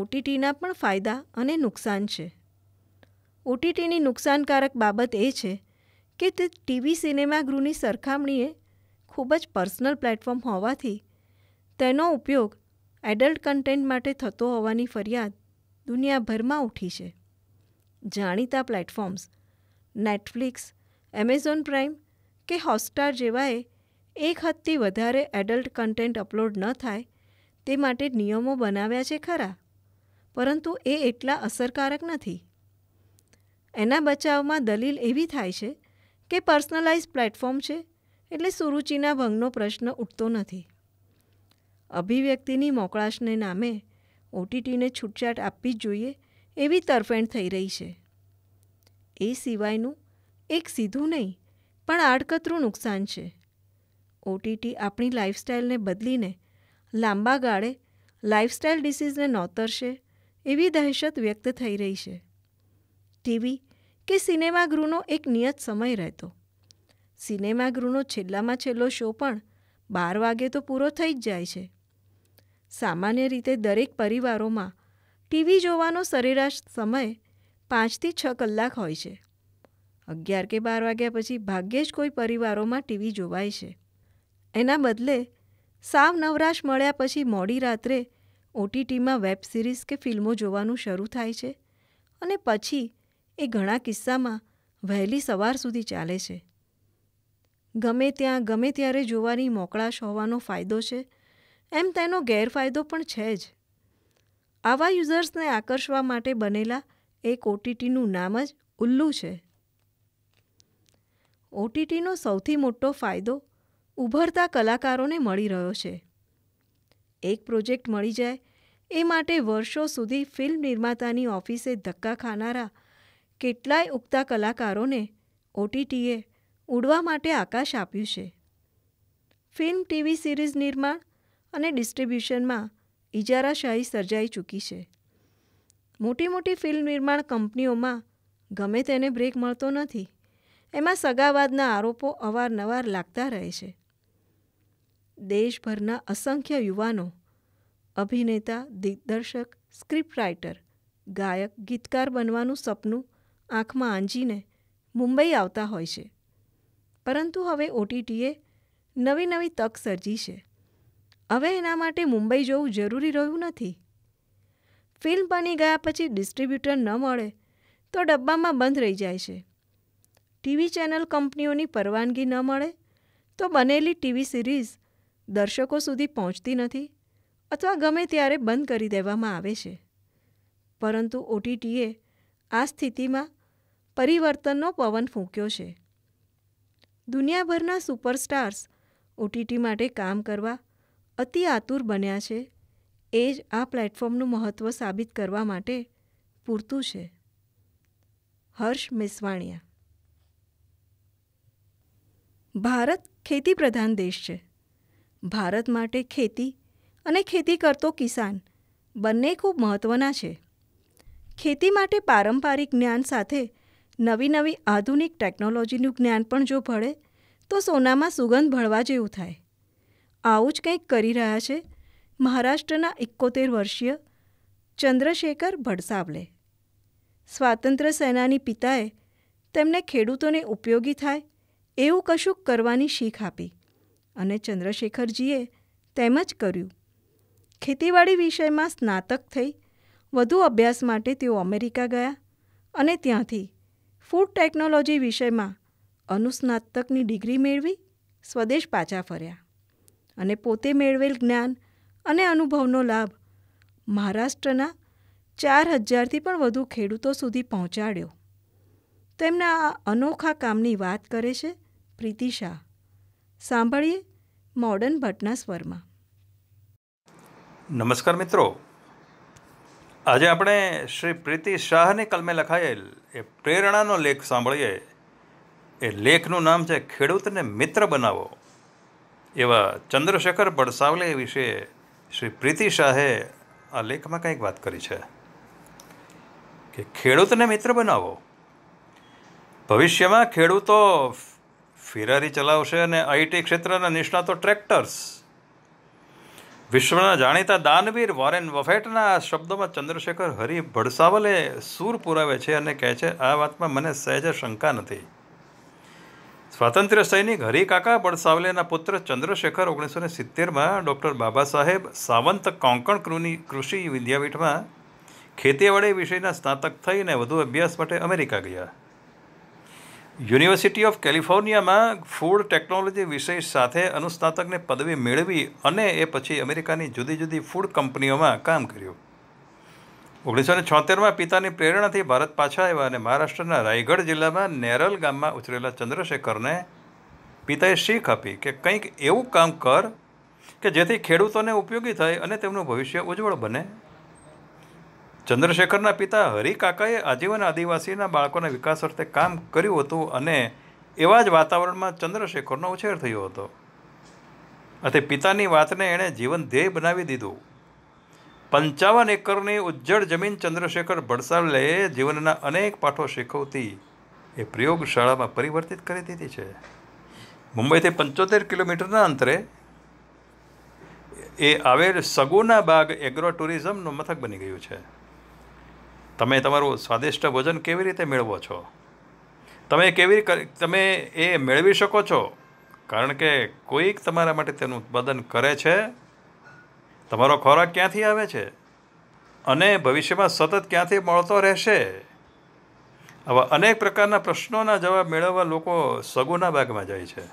ઓટીટીના પણ ફાયદા અને નુકસાન છે ઓટીટીની નુકસાનકારક બાબત એ છે કે તે ટીવી સિનેમાગૃહની સરખામણીએ ખૂબ જ પર્સનલ પ્લેટફોર્મ હોવાથી તેનો ઉપયોગ એડલ્ટ કન્ટેન્ટ માટે થતો હોવાની ફરિયાદ દુનિયાભરમાં ઉઠી છે જાણીતા પ્લેટફોર્મ્સ નેટફ્લિક્સ એમેઝોન પ્રાઇમ કે હોટસ્ટાર જેવાએ એક હદથી વધારે એડલ્ટ કન્ટેન્ટ અપલોડ ન થાય તે માટે નિયમો બનાવ્યા છે ખરા પરંતુ એ એટલા અસરકારક નથી એના બચાવમાં દલીલ એવી થાય છે કે પર્સનલાઇઝ પ્લેટફોર્મ છે એટલે સુરુચિના ભંગનો પ્રશ્ન ઉઠતો નથી અભિવ્યક્તિની મોકળાશને નામે ઓટીટીને છૂટછાટ આપવી જ જોઈએ એવી તરફેણ થઈ રહી છે એ સિવાયનું એક સીધું નહીં પણ આડકતરું નુકસાન છે ઓટીટી આપણી લાઇફસ્ટાઇલને બદલીને લાંબા ગાળે લાઇફસ્ટાઇલ ડિસીઝને નોતરશે એવી દહેશત વ્યક્ત થઈ રહી છે ટીવી કે સિનેમાગૃહનો એક નિયત સમય રહેતો સિનેમાગૃહનો છેલ્લામાં છેલ્લો શો પણ બાર વાગે તો પૂરો થઈ જ જાય છે સામાન્ય રીતે દરેક પરિવારોમાં ટીવી જોવાનો સરેરાશ સમય પાંચથી છ કલાક હોય છે અગિયાર કે બાર વાગ્યા પછી ભાગ્યે જ કોઈ પરિવારોમાં ટીવી જોવાય છે એના બદલે સાવ નવરાશ મળ્યા પછી મોડી રાત્રે ઓટીટીમાં વેબ સિરીઝ કે ફિલ્મો જોવાનું શરૂ થાય છે અને પછી એ ઘણા કિસ્સામાં વહેલી સવાર સુધી ચાલે છે ગમે ત્યાં ગમે ત્યારે જોવાની મોકળાશ હોવાનો ફાયદો છે એમ તેનો ગેરફાયદો પણ છે જ આવા યુઝર્સને આકર્ષવા માટે બનેલા એક ઓટીટીનું નામ જ ઉલ્લુ છે ઓટીટીનો સૌથી મોટો ફાયદો ઉભરતા કલાકારોને મળી રહ્યો છે એક પ્રોજેક્ટ મળી જાય એ માટે વર્ષો સુધી ફિલ્મ નિર્માતાની ઓફિસે ધક્કા ખાનારા કેટલાય ઉગતા કલાકારોને ઓટીટીએ ઉડવા માટે આકાશ આપ્યું છે ફિલ્મ ટીવી સિરીઝ નિર્માણ અને ડિસ્ટ્રીબ્યુશનમાં ઇજારાશાહી સર્જાઈ ચૂકી છે મોટી મોટી ફિલ્મ નિર્માણ કંપનીઓમાં ગમે તેને બ્રેક મળતો નથી એમાં સગાવાદના આરોપો અવારનવાર લાગતા રહે છે દેશભરના અસંખ્ય યુવાનો અભિનેતા દિગ્દર્શક સ્ક્રિપ્ટ રાઇટર ગાયક ગીતકાર બનવાનું સપનું આંખમાં આંજીને મુંબઈ આવતા હોય છે પરંતુ હવે ઓટીટીએ નવી નવી તક સર્જી છે હવે એના માટે મુંબઈ જવું જરૂરી રહ્યું નથી ફિલ્મ બની ગયા પછી ડિસ્ટ્રીબ્યુટર ન મળે તો ડબ્બામાં બંધ રહી જાય છે ટીવી ચેનલ કંપનીઓની પરવાનગી ન મળે તો બનેલી ટીવી સિરીઝ દર્શકો સુધી પહોંચતી નથી અથવા ગમે ત્યારે બંધ કરી દેવામાં આવે છે પરંતુ ઓટીટીએ આ સ્થિતિમાં પરિવર્તનનો પવન ફૂંક્યો છે દુનિયાભરના સુપરસ્ટાર્સ ઓટીટી માટે કામ કરવા અતિ આતુર બન્યા છે એ જ આ પ્લેટફોર્મનું મહત્ત્વ સાબિત કરવા માટે પૂરતું છે હર્ષ મિસવાણિયા ભારત ખેતી પ્રધાન દેશ છે ભારત માટે ખેતી અને ખેતી કરતો કિસાન બંને ખૂબ મહત્ત્વના છે ખેતી માટે પારંપારિક જ્ઞાન સાથે નવી નવી આધુનિક ટેકનોલોજીનું જ્ઞાન પણ જો ભળે તો સોનામાં સુગંધ ભળવા જેવું થાય આવું જ કંઈક કરી રહ્યા છે મહારાષ્ટ્રના એકોતેર વર્ષીય ચંદ્રશેખર ભડસાવલે સ્વાતંત્ર્ય સેનાની પિતાએ તેમને ખેડૂતોને ઉપયોગી થાય એવું કશુંક કરવાની શીખ આપી અને ચંદ્રશેખરજીએ તેમ જ કર્યું ખેતીવાડી વિષયમાં સ્નાતક થઈ વધુ અભ્યાસ માટે તેઓ અમેરિકા ગયા અને ત્યાંથી ફૂડ ટેકનોલોજી વિષયમાં અનુસ્નાતકની ડિગ્રી મેળવી સ્વદેશ પાછા ફર્યા અને પોતે મેળવેલ જ્ઞાન અને અનુભવનો લાભ મહારાષ્ટ્રના ચાર હજારથી પણ વધુ ખેડૂતો સુધી પહોંચાડ્યો તેમના આ અનોખા કામની વાત કરે છે પ્રીતિ શાહ સાંભળીએ મોર્ડન ભટ્ટના સ્વરમાં નમસ્કાર મિત્રો આજે આપણે શ્રી પ્રીતિ શાહની કલમે લખાયેલ એ પ્રેરણાનો લેખ સાંભળીએ એ લેખનું નામ છે ખેડૂતને મિત્ર બનાવો એવા ચંદ્રશેખર ભડસાવલે વિશે શ્રી પ્રીતિ શાહે આ લેખમાં કંઈક વાત કરી છે કે ખેડૂતને મિત્ર બનાવો ભવિષ્યમાં ખેડૂતો ફિરારી ચલાવશે અને આઈટી ક્ષેત્રના નિષ્ણાતો ટ્રેક્ટર્સ વિશ્વના જાણીતા દાનવીર વોરેન વફેટના શબ્દોમાં ચંદ્રશેખર હરિ ભડસાવલે સૂર પુરાવે છે અને કહે છે આ વાતમાં મને સહેજ શંકા નથી સ્વાતંત્ર્ય સૈનિક કાકા ભડસાવલેના પુત્ર ચંદ્રશેખર ઓગણીસો ને સિત્તેરમાં ડૉક્ટર બાબા સાહેબ સાવંત કોંકણ કૃની કૃષિ વિદ્યાપીઠમાં ખેતીવાડી વિષયના સ્નાતક થઈને વધુ અભ્યાસ માટે અમેરિકા ગયા યુનિવર્સિટી ઓફ કેલિફોર્નિયામાં ફૂડ ટેકનોલોજી વિષય સાથે અનુસ્નાતકને પદવી મેળવી અને એ પછી અમેરિકાની જુદી જુદી ફૂડ કંપનીઓમાં કામ કર્યું ઓગણીસો ને છોતેરમાં પિતાની પ્રેરણાથી ભારત પાછા આવ્યા અને મહારાષ્ટ્રના રાયગઢ જિલ્લામાં નેરલ ગામમાં ઉછરેલા ચંદ્રશેખરને પિતાએ શીખ આપી કે કંઈક એવું કામ કર કે જેથી ખેડૂતોને ઉપયોગી થાય અને તેમનું ભવિષ્ય ઉજ્જવળ બને ચંદ્રશેખરના પિતા હરિકાકાએ આજીવન આદિવાસીના બાળકોના વિકાસ અર્થે કામ કર્યું હતું અને એવા જ વાતાવરણમાં ચંદ્રશેખરનો ઉછેર થયો હતો અને પિતાની વાતને એણે જીવન ધ્યેય બનાવી દીધું પંચાવન એકરની ઉજ્જળ જમીન ચંદ્રશેખર ભડસાલે જીવનના અનેક પાઠો શીખવતી એ પ્રયોગશાળામાં પરિવર્તિત કરી દીધી છે મુંબઈથી પંચોતેર કિલોમીટરના અંતરે એ આવેલ સગુના બાગ એગ્રો ટુરિઝમનું મથક બની ગયું છે તમે તમારું સ્વાદિષ્ટ ભોજન કેવી રીતે મેળવો છો તમે કેવી તમે એ મેળવી શકો છો કારણ કે કોઈક તમારા માટે તેનું ઉત્પાદન કરે છે તમારો ખોરાક ક્યાંથી આવે છે અને ભવિષ્યમાં સતત ક્યાંથી મળતો રહેશે આવા અનેક પ્રકારના પ્રશ્નોના જવાબ મેળવવા લોકો સગુના ભાગમાં જાય છે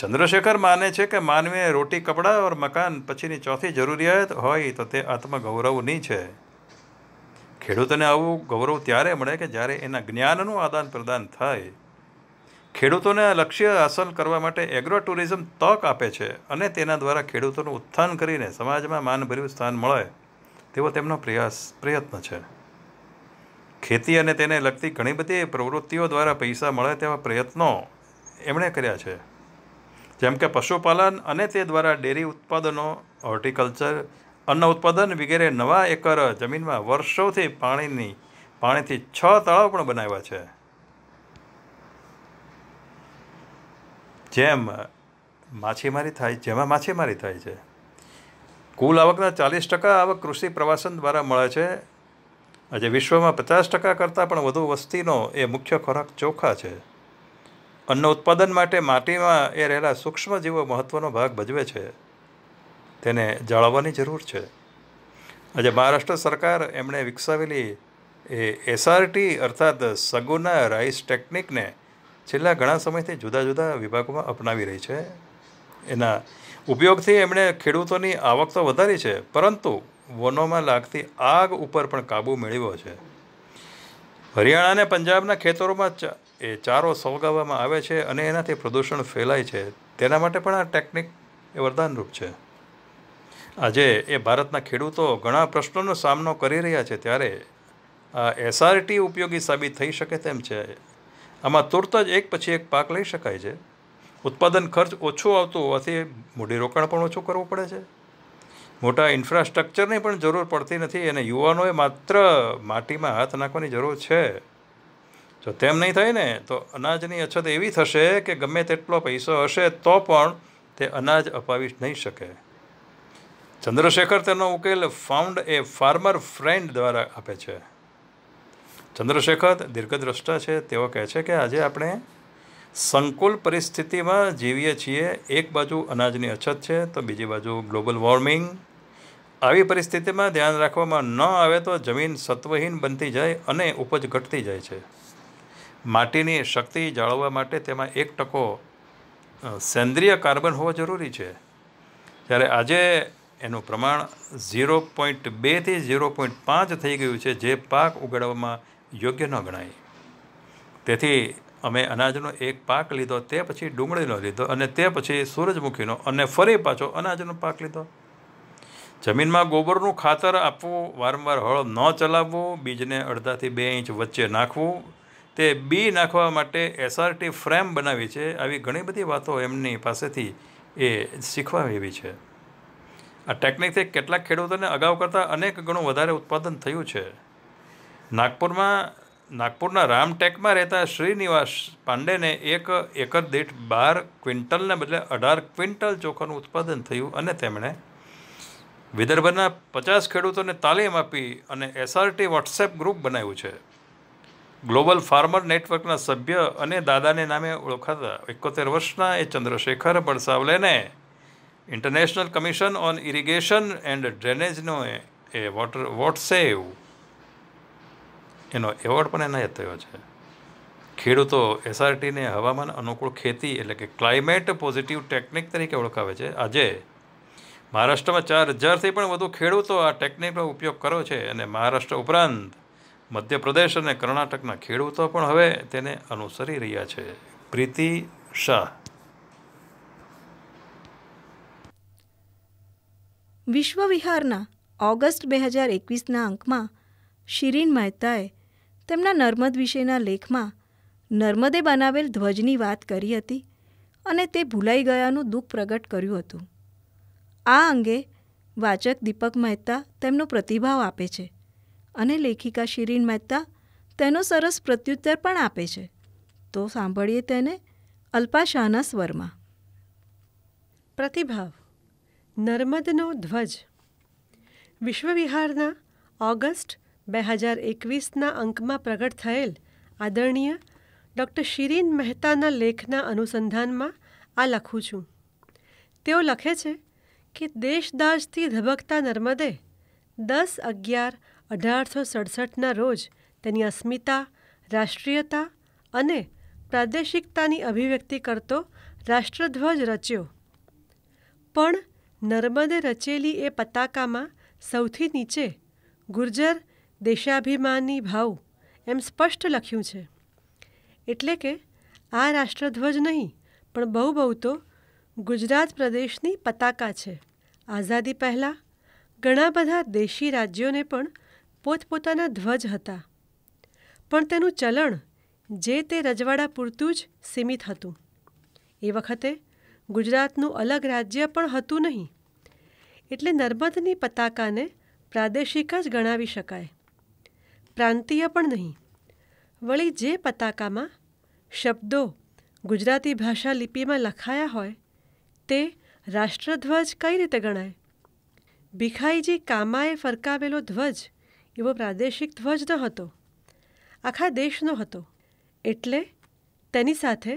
ચંદ્રશેખર માને છે કે માનવીએ રોટી કપડાં ઓર મકાન પછીની ચોથી જરૂરિયાત હોય તો તે આત્મગૌરવની છે ખેડૂતોને આવું ગૌરવ ત્યારે મળે કે જ્યારે એના જ્ઞાનનું આદાન પ્રદાન થાય ખેડૂતોને લક્ષ્ય હાંસલ કરવા માટે એગ્રો ટુરિઝમ તક આપે છે અને તેના દ્વારા ખેડૂતોનું ઉત્થાન કરીને સમાજમાં માનભર્યું સ્થાન મળે તેવો તેમનો પ્રયાસ પ્રયત્ન છે ખેતી અને તેને લગતી ઘણી બધી પ્રવૃત્તિઓ દ્વારા પૈસા મળે તેવા પ્રયત્નો એમણે કર્યા છે જેમ કે પશુપાલન અને તે દ્વારા ડેરી ઉત્પાદનો હોર્ટિકલ્ચર અન્ન ઉત્પાદન વગેરે નવા એકર જમીનમાં વર્ષોથી પાણીની પાણીથી છ તળાવ પણ બનાવ્યા છે જેમ માછીમારી થાય જેમાં માછીમારી થાય છે કુલ આવકના ચાલીસ ટકા આવક કૃષિ પ્રવાસન દ્વારા મળે છે આજે વિશ્વમાં પચાસ ટકા કરતાં પણ વધુ વસ્તીનો એ મુખ્ય ખોરાક ચોખા છે અન્ન ઉત્પાદન માટે માટીમાં એ રહેલા સૂક્ષ્મજીવો મહત્ત્વનો ભાગ ભજવે છે તેને જાળવવાની જરૂર છે આજે મહારાષ્ટ્ર સરકાર એમણે વિકસાવેલી એ એસઆરટી અર્થાત સગુના રાઈસ ટેકનિકને છેલ્લા ઘણા સમયથી જુદા જુદા વિભાગોમાં અપનાવી રહી છે એના ઉપયોગથી એમણે ખેડૂતોની આવક તો વધારી છે પરંતુ વનોમાં લાગતી આગ ઉપર પણ કાબૂ મેળવ્યો છે હરિયાણા અને પંજાબના ખેતરોમાં એ ચારો સળગાવવામાં આવે છે અને એનાથી પ્રદૂષણ ફેલાય છે તેના માટે પણ આ ટેકનિક એ વરદાનરૂપ છે આજે એ ભારતના ખેડૂતો ઘણા પ્રશ્નોનો સામનો કરી રહ્યા છે ત્યારે આ એસઆરટી ઉપયોગી સાબિત થઈ શકે તેમ છે આમાં તુરત જ એક પછી એક પાક લઈ શકાય છે ઉત્પાદન ખર્ચ ઓછો આવતો હોવાથી મૂડી રોકાણ પણ ઓછું કરવું પડે છે મોટા ઇન્ફ્રાસ્ટ્રક્ચરની પણ જરૂર પડતી નથી અને યુવાનોએ માત્ર માટીમાં હાથ નાખવાની જરૂર છે જો તેમ નહીં થાય ને તો અનાજની અછત એવી થશે કે ગમે તેટલો પૈસો હશે તો પણ તે અનાજ અપાવી નહીં શકે ચંદ્રશેખર તેનો ઉકેલ ફાઉન્ડ એ ફાર્મર ફ્રેન્ડ દ્વારા આપે છે ચંદ્રશેખર દીર્ઘદ્રષ્ટા છે તેઓ કહે છે કે આજે આપણે સંકુલ પરિસ્થિતિમાં જીવીએ છીએ એક બાજુ અનાજની અછત છે તો બીજી બાજુ ગ્લોબલ વોર્મિંગ આવી પરિસ્થિતિમાં ધ્યાન રાખવામાં ન આવે તો જમીન સત્વહીન બનતી જાય અને ઉપજ ઘટતી જાય છે માટીની શક્તિ જાળવવા માટે તેમાં એક ટકો સેન્દ્રિય કાર્બન હોવો જરૂરી છે જ્યારે આજે એનું પ્રમાણ ઝીરો પોઈન્ટ બેથી ઝીરો પોઈન્ટ પાંચ થઈ ગયું છે જે પાક ઉગાડવામાં યોગ્ય ન ગણાય તેથી અમે અનાજનો એક પાક લીધો તે પછી ડુંગળીનો લીધો અને તે પછી સૂરજમુખીનો અને ફરી પાછો અનાજનો પાક લીધો જમીનમાં ગોબરનું ખાતર આપવું વારંવાર હળ ન ચલાવવું બીજને અડધાથી બે ઇંચ વચ્ચે નાખવું તે બી નાખવા માટે એસઆરટી ફ્રેમ બનાવી છે આવી ઘણી બધી વાતો એમની પાસેથી એ શીખવા એવી છે આ ટેકનિકથી કેટલાક ખેડૂતોને અગાઉ કરતાં અનેક ગણું વધારે ઉત્પાદન થયું છે નાગપુરમાં નાગપુરના રામટેકમાં રહેતા શ્રીનિવાસ પાંડેને એક એકર દીઠ બાર ક્વિન્ટલને બદલે અઢાર ક્વિન્ટલ ચોખાનું ઉત્પાદન થયું અને તેમણે વિદર્ભના પચાસ ખેડૂતોને તાલીમ આપી અને એસઆરટી વોટ્સએપ ગ્રુપ બનાવ્યું છે ગ્લોબલ ફાર્મર નેટવર્કના સભ્ય અને દાદાને નામે ઓળખાતા એકોતેર વર્ષના એ ચંદ્રશેખર બળસાવલેને International Commission on Irrigation and ડ્રેનેજનો એ વોટર વોટસેવ એનો એવોર્ડ પણ એનાયત થયો છે ખેડૂતો એસઆરટીને હવામાન અનુકૂળ ખેતી એટલે કે ક્લાઇમેટ પોઝિટિવ ટેકનિક તરીકે ઓળખાવે છે આજે મહારાષ્ટ્રમાં ચાર હજારથી પણ વધુ ખેડૂતો આ ટેકનિકનો ઉપયોગ કરો છે અને મહારાષ્ટ્ર ઉપરાંત મધ્યપ્રદેશ અને કર્ણાટકના ખેડૂતો પણ હવે તેને અનુસરી રહ્યા છે પ્રીતિ શાહ વિશ્વવિહારના ઓગસ્ટ બે હજાર એકવીસના અંકમાં શિરીન મહેતાએ તેમના નર્મદ વિશેના લેખમાં નર્મદે બનાવેલ ધ્વજની વાત કરી હતી અને તે ભૂલાઈ ગયાનું દુઃખ પ્રગટ કર્યું હતું આ અંગે વાચક દીપક મહેતા તેમનો પ્રતિભાવ આપે છે અને લેખિકા શિરીન મહેતા તેનો સરસ પ્રત્યુત્તર પણ આપે છે તો સાંભળીએ તેને અલ્પાશાના સ્વરમાં પ્રતિભાવ નર્મદનો ધ્વજ વિશ્વવિહારના ઓગસ્ટ બે હજાર એકવીસના અંકમાં પ્રગટ થયેલ આદરણીય ડૉક્ટર શિરીન મહેતાના લેખના અનુસંધાનમાં આ લખું છું તેઓ લખે છે કે દેશદાજથી ધબકતા નર્મદે દસ અગિયાર અઢારસો સડસઠના રોજ તેની અસ્મિતા રાષ્ટ્રીયતા અને પ્રાદેશિકતાની અભિવ્યક્તિ કરતો રાષ્ટ્રધ્વજ રચ્યો પણ નર્મદે રચેલી એ પતાકામાં સૌથી નીચે ગુર્જર દેશાભિમાની ભાવ એમ સ્પષ્ટ લખ્યું છે એટલે કે આ રાષ્ટ્રધ્વજ નહીં પણ બહુ બહુ તો ગુજરાત પ્રદેશની પતાકા છે આઝાદી પહેલાં ઘણા બધા દેશી રાજ્યોને પણ પોતપોતાના ધ્વજ હતા પણ તેનું ચલણ જે તે રજવાડા પૂરતું જ સીમિત હતું એ વખતે ગુજરાતનું અલગ રાજ્ય પણ હતું નહીં એટલે નર્મદની પતાકાને પ્રાદેશિક જ ગણાવી શકાય પ્રાંતીય પણ નહીં વળી જે પતાકામાં શબ્દો ગુજરાતી ભાષા લિપિમાં લખાયા હોય તે રાષ્ટ્રધ્વજ કઈ રીતે ગણાય ભીખાઈજી કામાએ ફરકાવેલો ધ્વજ એવો પ્રાદેશિક ધ્વજ ન હતો આખા દેશનો હતો એટલે તેની સાથે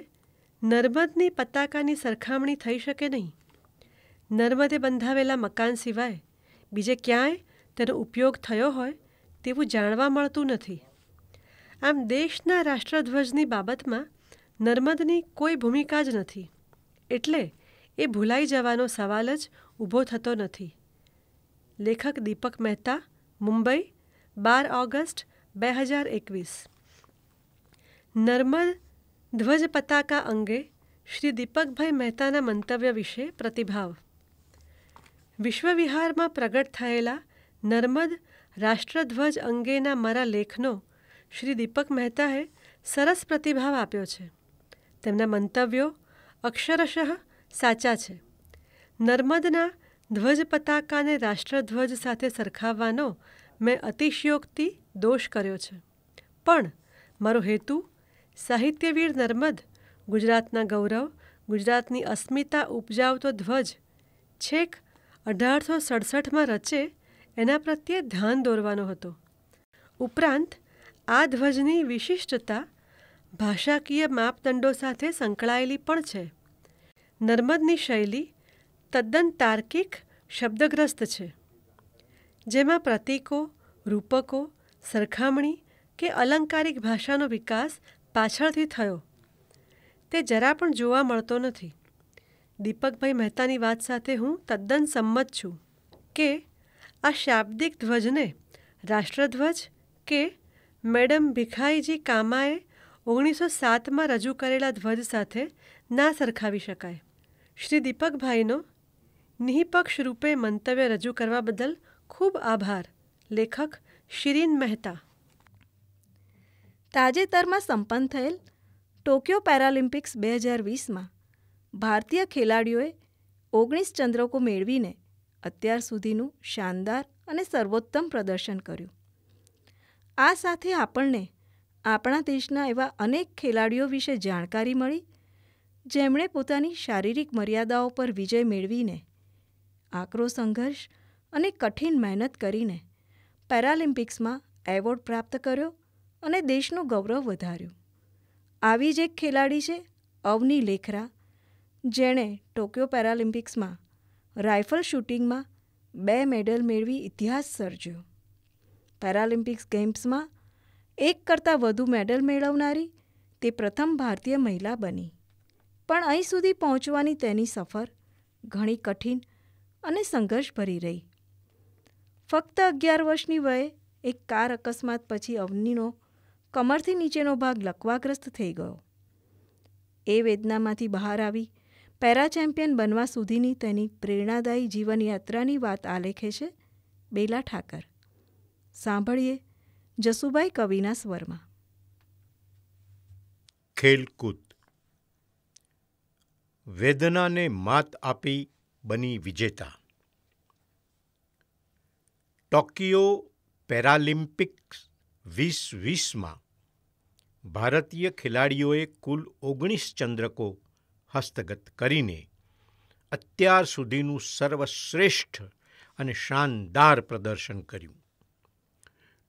નર્મદની પતાકાની સરખામણી થઈ શકે નહીં નર્મદે બંધાવેલા મકાન સિવાય બીજે ક્યાંય તેનો ઉપયોગ થયો હોય તેવું જાણવા મળતું નથી આમ દેશના રાષ્ટ્રધ્વજની બાબતમાં નર્મદની કોઈ ભૂમિકા જ નથી એટલે એ ભૂલાઈ જવાનો સવાલ જ ઊભો થતો નથી લેખક દીપક મહેતા મુંબઈ બાર ઓગસ્ટ બે હજાર એકવીસ નર્મદ ધ્વજ પતાકા અંગે શ્રી દીપકભાઈ મહેતાના મંતવ્ય વિશે પ્રતિભાવ વિશ્વવિહારમાં પ્રગટ થયેલા નર્મદ રાષ્ટ્રધ્વજ અંગેના મારા લેખનો શ્રી દીપક મહેતાએ સરસ પ્રતિભાવ આપ્યો છે તેમના મંતવ્યો અક્ષરશઃ સાચા છે નર્મદના ધ્વજ પતાકાને રાષ્ટ્રધ્વજ સાથે સરખાવવાનો મેં અતિશયોક્તિ દોષ કર્યો છે પણ મારો હેતુ સાહિત્યવીર નર્મદ ગુજરાતના ગૌરવ ગુજરાતની અસ્મિતા ઉપજાવતો ધ્વજ છેક અઢારસો સડસઠમાં રચે એના પ્રત્યે ધ્યાન દોરવાનો હતો ઉપરાંત આ ધ્વજની વિશિષ્ટતા ભાષાકીય માપદંડો સાથે સંકળાયેલી પણ છે નર્મદની શૈલી તદ્દન તાર્કિક શબ્દગ્રસ્ત છે જેમાં પ્રતીકો રૂપકો સરખામણી કે અલંકારિક ભાષાનો વિકાસ પાછળથી થયો તે જરા પણ જોવા મળતો નથી દીપકભાઈ મહેતાની વાત સાથે હું તદ્દન સંમત છું કે આ શાબ્દિક ધ્વજને રાષ્ટ્રધ્વજ કે મેડમ ભિખાઈજી કામાએ ઓગણીસો સાતમાં રજૂ કરેલા ધ્વજ સાથે ના સરખાવી શકાય શ્રી દીપકભાઈનો નિઃપક્ષ રૂપે મંતવ્ય રજૂ કરવા બદલ ખૂબ આભાર લેખક શિરીન મહેતા તાજેતરમાં સંપન્ન થયેલ ટોક્યો પેરાલિમ્પિક્સ બે હજાર વીસમાં ભારતીય ખેલાડીઓએ ઓગણીસ ચંદ્રકો મેળવીને અત્યાર સુધીનું શાનદાર અને સર્વોત્તમ પ્રદર્શન કર્યું આ સાથે આપણને આપણા દેશના એવા અનેક ખેલાડીઓ વિશે જાણકારી મળી જેમણે પોતાની શારીરિક મર્યાદાઓ પર વિજય મેળવીને આકરો સંઘર્ષ અને કઠિન મહેનત કરીને પેરાલિમ્પિક્સમાં એવોર્ડ પ્રાપ્ત કર્યો અને દેશનું ગૌરવ વધાર્યું આવી જ એક ખેલાડી છે અવની લેખરા જેણે ટોક્યો પેરાલિમ્પિક્સમાં રાઇફલ શૂટિંગમાં બે મેડલ મેળવી ઇતિહાસ સર્જ્યો પેરાલિમ્પિક્સ ગેમ્સમાં એક કરતાં વધુ મેડલ મેળવનારી તે પ્રથમ ભારતીય મહિલા બની પણ અહીં સુધી પહોંચવાની તેની સફર ઘણી કઠિન અને સંઘર્ષભરી રહી ફક્ત અગિયાર વર્ષની વયે એક કાર અકસ્માત પછી અવનીનો કમરથી નીચેનો ભાગ લકવાગ્રસ્ત થઈ ગયો એ વેદનામાંથી બહાર આવી પેરા ચેમ્પિયન બનવા સુધીની તેની પ્રેરણાદાયી જીવનયાત્રાની વાત આલેખે છે બેલા ઠાકર સાંભળીએ જસુભાઈ કવિના સ્વરમાં ખેલકૂદ વેદનાને માત આપી બની વિજેતા ટોકિયો પેરાલિમ્પિક્સ વીસ વીસમાં ભારતીય ખેલાડીઓએ કુલ ઓગણીસ ચંદ્રકો હસ્તગત કરીને અત્યાર સુધીનું સર્વશ્રેષ્ઠ અને શાનદાર પ્રદર્શન કર્યું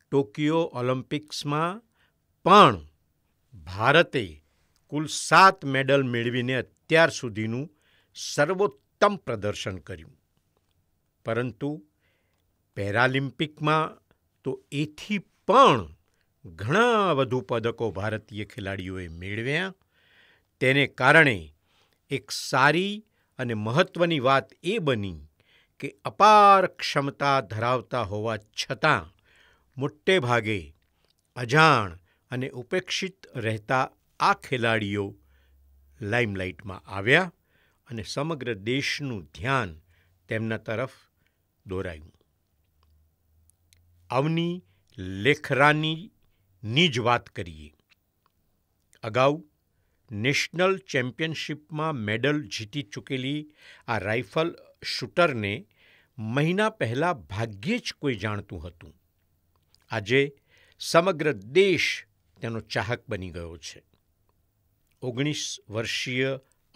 ટોકિયો ઓલિમ્પિક્સમાં પણ ભારતે કુલ સાત મેડલ મેળવીને અત્યાર સુધીનું સર્વોત્તમ પ્રદર્શન કર્યું પરંતુ પેરાલિમ્પિકમાં તો એથી પણ ઘણા વધુ પદકો ભારતીય ખેલાડીઓએ મેળવ્યા તેને કારણે એક સારી અને મહત્ત્વની વાત એ બની કે અપાર ક્ષમતા ધરાવતા હોવા છતાં મોટે ભાગે અજાણ અને ઉપેક્ષિત રહેતા આ ખેલાડીઓ લાઇમલાઇટમાં આવ્યા અને સમગ્ર દેશનું ધ્યાન તેમના તરફ દોરાયું અવની લેખરાનીની જ વાત કરીએ અગાઉ નેશનલ ચેમ્પિયનશિપમાં મેડલ જીતી ચૂકેલી આ રાઇફલ શૂટરને મહિના પહેલાં ભાગ્યે જ કોઈ જાણતું હતું આજે સમગ્ર દેશ તેનો ચાહક બની ગયો છે ઓગણીસ વર્ષીય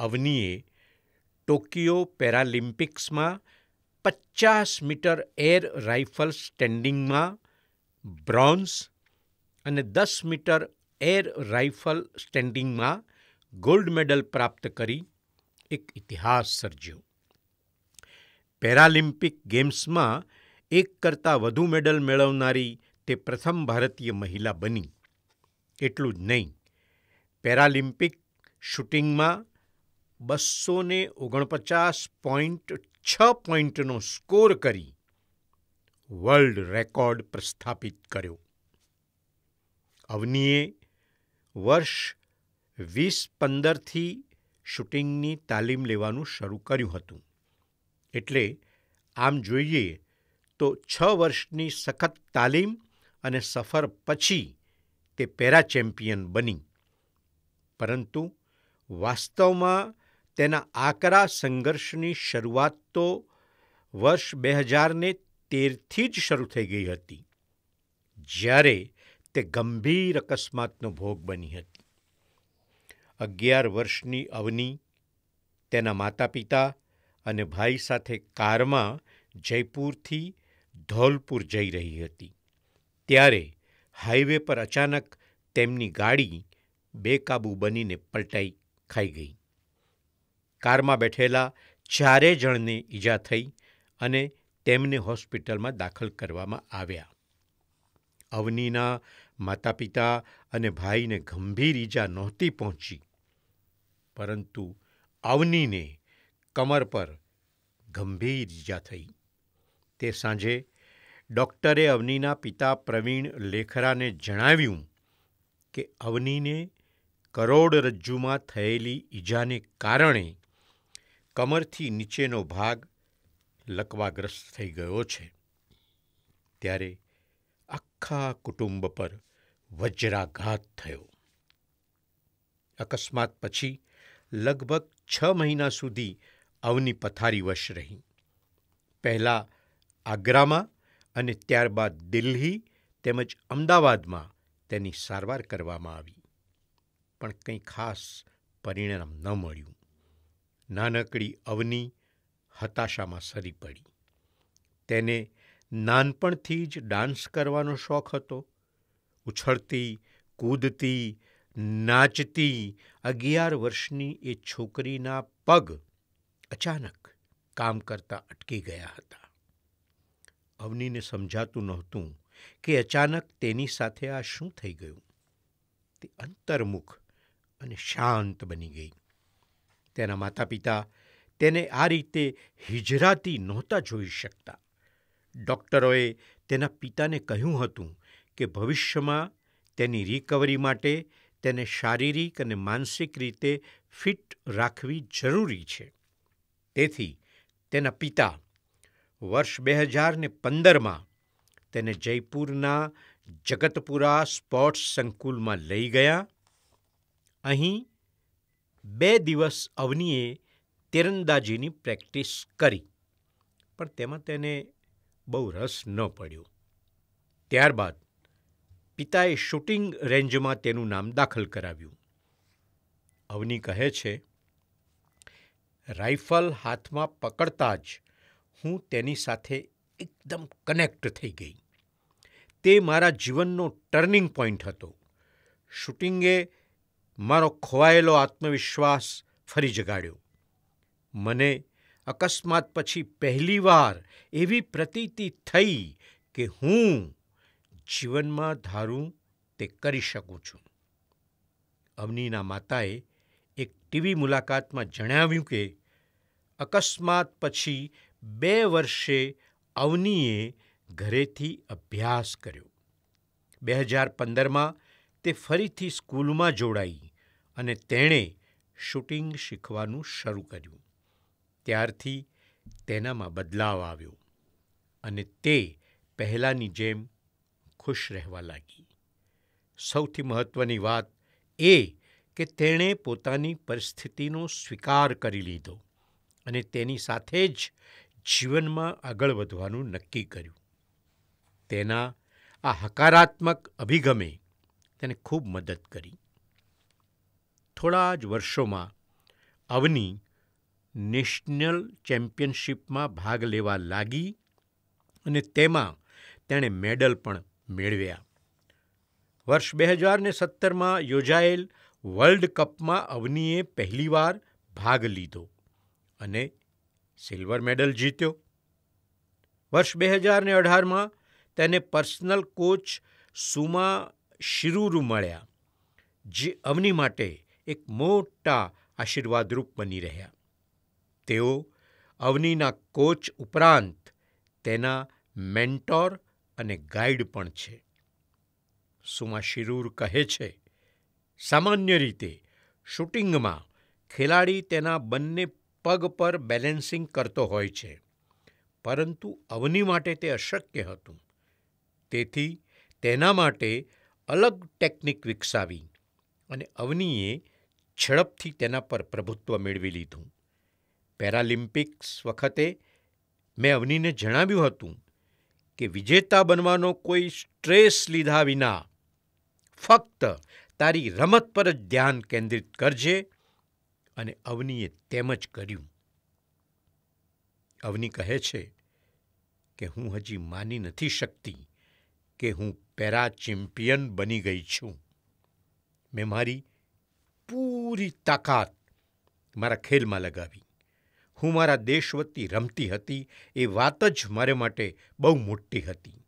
અવનીએ ટોકિયો પેરાલિમ્પિક્સમાં પચાસ મીટર એર રાઇફલ સ્ટેન્ડિંગમાં બ્રોન્ઝ અને દસ મીટર એર રાઇફલ સ્ટેન્ડિંગમાં ગોલ્ડ મેડલ પ્રાપ્ત કરી એક ઇતિહાસ સર્જ્યો પેરાલિમ્પિક ગેમ્સમાં એક કરતાં વધુ મેડલ મેળવનારી તે પ્રથમ ભારતીય મહિલા બની એટલું જ નહીં પેરાલિમ્પિક શૂટિંગમાં બસો ઓગણપચાસ પોઈન્ટ છ પોઈન્ટનો સ્કોર કરી વર્લ્ડ રેકોર્ડ પ્રસ્થાપિત કર્યો અવનીએ વર્ષ વીસ પંદરથી શૂટિંગની તાલીમ લેવાનું શરૂ કર્યું હતું એટલે આમ જોઈએ તો છ વર્ષની સખત તાલીમ અને સફર પછી તે પેરા ચેમ્પિયન બની પરંતુ વાસ્તવમાં તેના આકરા સંઘર્ષની શરૂઆત તો વર્ષ બે હજારને તેરથી જ શરૂ થઈ ગઈ હતી જ્યારે તે ગંભીર અકસ્માતનો ભોગ બની હતી અગિયાર વર્ષની અવની તેના માતા પિતા અને ભાઈ સાથે કારમાં જયપુરથી ધોલપુર જઈ રહી હતી ત્યારે હાઈવે પર અચાનક તેમની ગાડી બેકાબૂ બનીને પલટાઈ ખાઈ ગઈ કારમાં બેઠેલા ચારેય જણને ઈજા થઈ અને તેમને હોસ્પિટલમાં દાખલ કરવામાં આવ્યા અવનીના માતા પિતા અને ભાઈને ગંભીર ઈજા નહોતી પહોંચી પરંતુ અવનીને કમર પર ગંભીર ઈજા થઈ તે સાંજે ડૉક્ટરે અવનીના પિતા પ્રવીણ લેખરાને જણાવ્યું કે અવનીને કરોડરજ્જુમાં થયેલી ઈજાને કારણે કમરથી નીચેનો ભાગ લકવાગ્રસ્ત થઈ ગયો છે ત્યારે આખા કુટુંબ પર વજ્રાઘાત થયો અકસ્માત પછી લગભગ છ મહિના સુધી અવની પથારી વશ રહી પહેલાં આગ્રામાં અને ત્યારબાદ દિલ્હી તેમજ અમદાવાદમાં તેની સારવાર કરવામાં આવી પણ કંઈ ખાસ પરિણામ ન મળ્યું નાનકડી અવની હતાશામાં સરી પડી તેને નાનપણથી જ ડાન્સ કરવાનો શોખ હતો ઉછળતી કૂદતી નાચતી અગિયાર વર્ષની એ છોકરીના પગ અચાનક કામ કરતા અટકી ગયા હતા અવનીને સમજાતું નહોતું કે અચાનક તેની સાથે આ શું થઈ ગયું તે અંતર્મુખ અને શાંત બની ગઈ તેના માતા પિતા તેને આ રીતે હિજરાતી નહોતા જોઈ શકતા ડૉક્ટરોએ તેના પિતાને કહ્યું હતું કે ભવિષ્યમાં તેની રિકવરી માટે તેને શારીરિક અને માનસિક રીતે ફિટ રાખવી જરૂરી છે તેથી તેના પિતા વર્ષ બે હજારને પંદરમાં તેને જયપુરના જગતપુરા સ્પોર્ટ્સ સંકુલમાં લઈ ગયા અહીં બે દિવસ અવનીએ તીરંદાજીની પ્રેક્ટિસ કરી પણ તેમાં તેને બહુ રસ ન પડ્યો ત્યારબાદ પિતાએ શૂટિંગ રેન્જમાં તેનું નામ દાખલ કરાવ્યું અવની કહે છે રાઇફલ હાથમાં પકડતા જ હું તેની સાથે એકદમ કનેક્ટ થઈ ગઈ તે મારા જીવનનો ટર્નિંગ પોઈન્ટ હતો શૂટિંગે મારો ખોવાયેલો આત્મવિશ્વાસ ફરી જગાડ્યો મને અકસ્માત પછી પહેલીવાર એવી પ્રતીતિ થઈ કે હું જીવનમાં ધારું તે કરી શકું છું અવનીના માતાએ એક ટીવી મુલાકાતમાં જણાવ્યું કે અકસ્માત પછી બે વર્ષે અવનીએ ઘરેથી અભ્યાસ કર્યો બે હજાર પંદરમાં તે ફરીથી સ્કૂલમાં જોડાઈ અને તેણે શૂટિંગ શીખવાનું શરૂ કર્યું ત્યારથી તેનામાં બદલાવ આવ્યો અને તે પહેલાંની જેમ ખુશ રહેવા લાગી સૌથી મહત્ત્વની વાત એ કે તેણે પોતાની પરિસ્થિતિનો સ્વીકાર કરી લીધો અને તેની સાથે જ જીવનમાં આગળ વધવાનું નક્કી કર્યું તેના આ હકારાત્મક અભિગમે તેને ખૂબ મદદ કરી થોડા જ વર્ષોમાં અવની નેશનલ ચેમ્પિયનશિપમાં ભાગ લેવા લાગી અને તેમાં તેણે મેડલ પણ મેળવ્યા વર્ષ બે હજારને સત્તરમાં યોજાયેલ વર્લ્ડ કપમાં અવનીએ પહેલીવાર ભાગ લીધો અને સિલ્વર મેડલ જીત્યો વર્ષ બે હજારને અઢારમાં તેને પર્સનલ કોચ સુમા શિરુર મળ્યા જે અવનિ માટે એક મોટા આશીર્વાદરૂપ બની રહ્યા તેઓ અવનિના કોચ ઉપરાંત તેના મેન્ટોર અને ગાઈડ પણ છે સુમા શિરૂર કહે છે સામાન્ય રીતે શૂટિંગમાં ખેલાડી તેના બંને પગ પર બેલેન્સિંગ કરતો હોય છે પરંતુ અવની માટે તે અશક્ય હતું તેથી તેના માટે અલગ ટેકનિક વિકસાવી અને અવનીએ ઝડપથી તેના પર પ્રભુત્વ મેળવી લીધું પેરાલિમ્પિક્સ વખતે મેં અવનીને જણાવ્યું હતું કે વિજેતા બનવાનો કોઈ સ્ટ્રેસ લીધા વિના ફક્ત તારી રમત પર જ ધ્યાન કેન્દ્રિત કરજે અને અવનીએ તેમ જ કર્યું અવની કહે છે કે હું હજી માની નથી શકતી કે હું પેરા ચેમ્પિયન બની ગઈ છું મેં મારી પૂરી તાકાત મારા ખેલમાં લગાવી હું મારા દેશ વતી રમતી હતી એ વાત જ મારે માટે બહુ મોટી હતી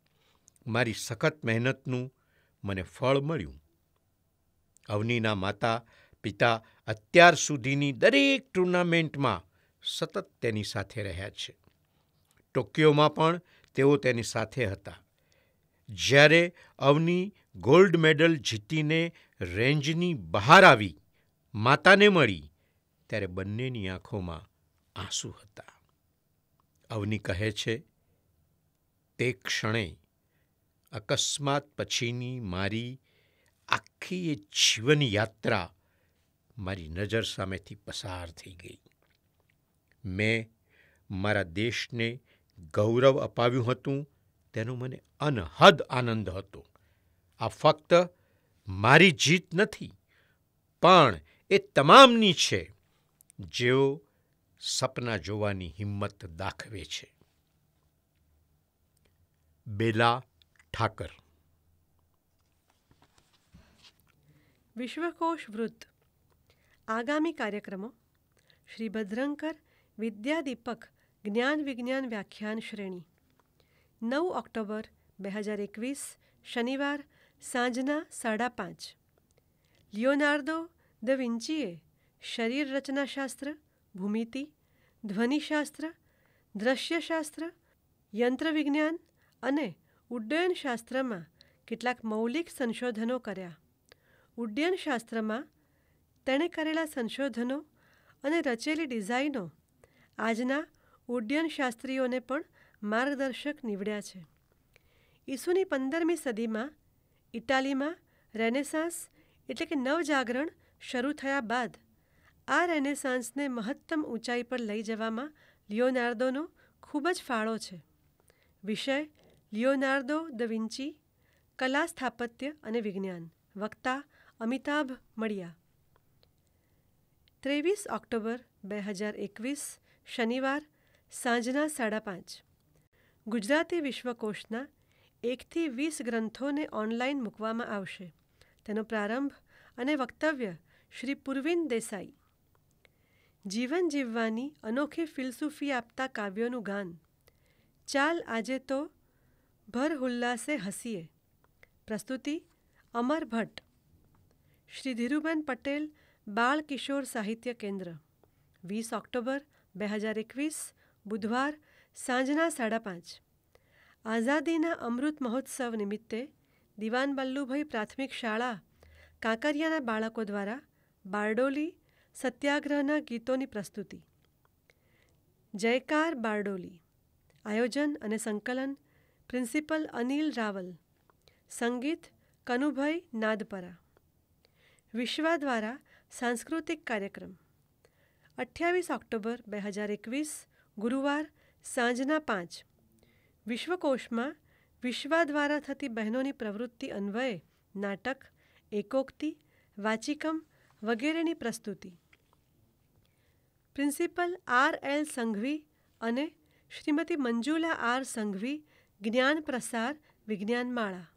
મારી સખત મહેનતનું મને ફળ મળ્યું અવનીના માતા પિતા અત્યાર સુધીની દરેક ટુર્નામેન્ટમાં સતત તેની સાથે રહ્યા છે ટોક્યોમાં પણ તેઓ તેની સાથે હતા જ્યારે અવની ગોલ્ડ મેડલ જીતીને રેન્જની બહાર આવી માતાને મળી ત્યારે બંનેની આંખોમાં આંસુ હતા અવની કહે છે તે ક્ષણે અકસ્માત પછીની મારી આખી એ જીવન યાત્રા મારી નજર સામેથી પસાર થઈ ગઈ મેં મારા દેશને ગૌરવ અપાવ્યું હતું તેનો મને અનહદ આનંદ હતો આ ફક્ત મારી જીત નથી પણ એ તમામની છે જેઓ સપના જોવાની હિંમત દાખવે છે બેલા ઠાકર વિશ્વકોશ વૃદ્ધ આગામી કાર્યક્રમો શ્રી ભદ્રંકર વિદ્યાદીપક જ્ઞાન વિજ્ઞાન વ્યાખ્યાન શ્રેણી નવ ઓક્ટોબર બે હજાર એકવીસ શનિવાર સાંજના સાડા પાંચ લિયોનાર્દો દ વિન્ચીએ શરીર રચનાશાસ્ત્ર ભૂમિતિ ધ્વનિશાસ્ત્ર દ્રશ્યશાસ્ત્ર યંત્રવિજ્ઞાન અને ઉડ્ડયનશાસ્ત્રમાં કેટલાક મૌલિક સંશોધનો કર્યા ઉડ્ડયનશાસ્ત્રમાં તેણે કરેલા સંશોધનો અને રચેલી ડિઝાઇનો આજના ઉડ્ડયનશાસ્ત્રીઓને પણ માર્ગદર્શક નીવડ્યા છે ઈસુની પંદરમી સદીમાં ઇટાલીમાં રેનેસાંસ એટલે કે નવજાગરણ શરૂ થયા બાદ આ રેનેસાંસને મહત્તમ ઊંચાઈ પર લઈ જવામાં લિયોનાર્દોનો ખૂબ જ ફાળો છે વિષય લિયોનાર્દો દ વિન્ચી કલા સ્થાપત્ય અને વિજ્ઞાન વક્તા અમિતાભ મળ્યા ત્રેવીસ ઓક્ટોબર બે હજાર એકવીસ શનિવાર સાંજના સાડા પાંચ ગુજરાતી વિશ્વકોશના એકથી વીસ ગ્રંથોને ઓનલાઈન મૂકવામાં આવશે તેનો પ્રારંભ અને વક્તવ્ય શ્રી પૂર્વિન દેસાઈ જીવન જીવવાની અનોખી ફિલસૂફી આપતા કાવ્યોનું ગાન ચાલ આજે તો ભર હુલ્લાસે હસીએ પ્રસ્તુતિ અમર ભટ્ટ શ્રી ધીરુબેન પટેલ બાળ કિશોર સાહિત્ય કેન્દ્ર વીસ ઓક્ટોબર બે હજાર એકવીસ બુધવાર સાંજના સાડા પાંચ આઝાદીના અમૃત મહોત્સવ નિમિત્તે દિવાન બલ્લુભાઈ પ્રાથમિક શાળા કાંકરિયાના બાળકો દ્વારા બારડોલી સત્યાગ્રહના ગીતોની પ્રસ્તુતિ જયકાર બારડોલી આયોજન અને સંકલન પ્રિન્સિપલ અનિલ રાવલ સંગીત કનુભાઈ નાદપરા વિશ્વા દ્વારા સાંસ્કૃતિક કાર્યક્રમ અઠ્યાવીસ ઓક્ટોબર બે હજાર એકવીસ ગુરુવાર સાંજના પાંચ વિશ્વકોશમાં વિશ્વા દ્વારા થતી બહેનોની પ્રવૃત્તિ અન્વયે નાટક એકોક્તિ વાચિકમ વગેરેની પ્રસ્તુતિ પ્રિન્સિપલ આર એલ સંઘવી અને શ્રીમતી મંજુલા આર સંઘવી જ્ઞાન પ્રસાર વિજ્ઞાન માળા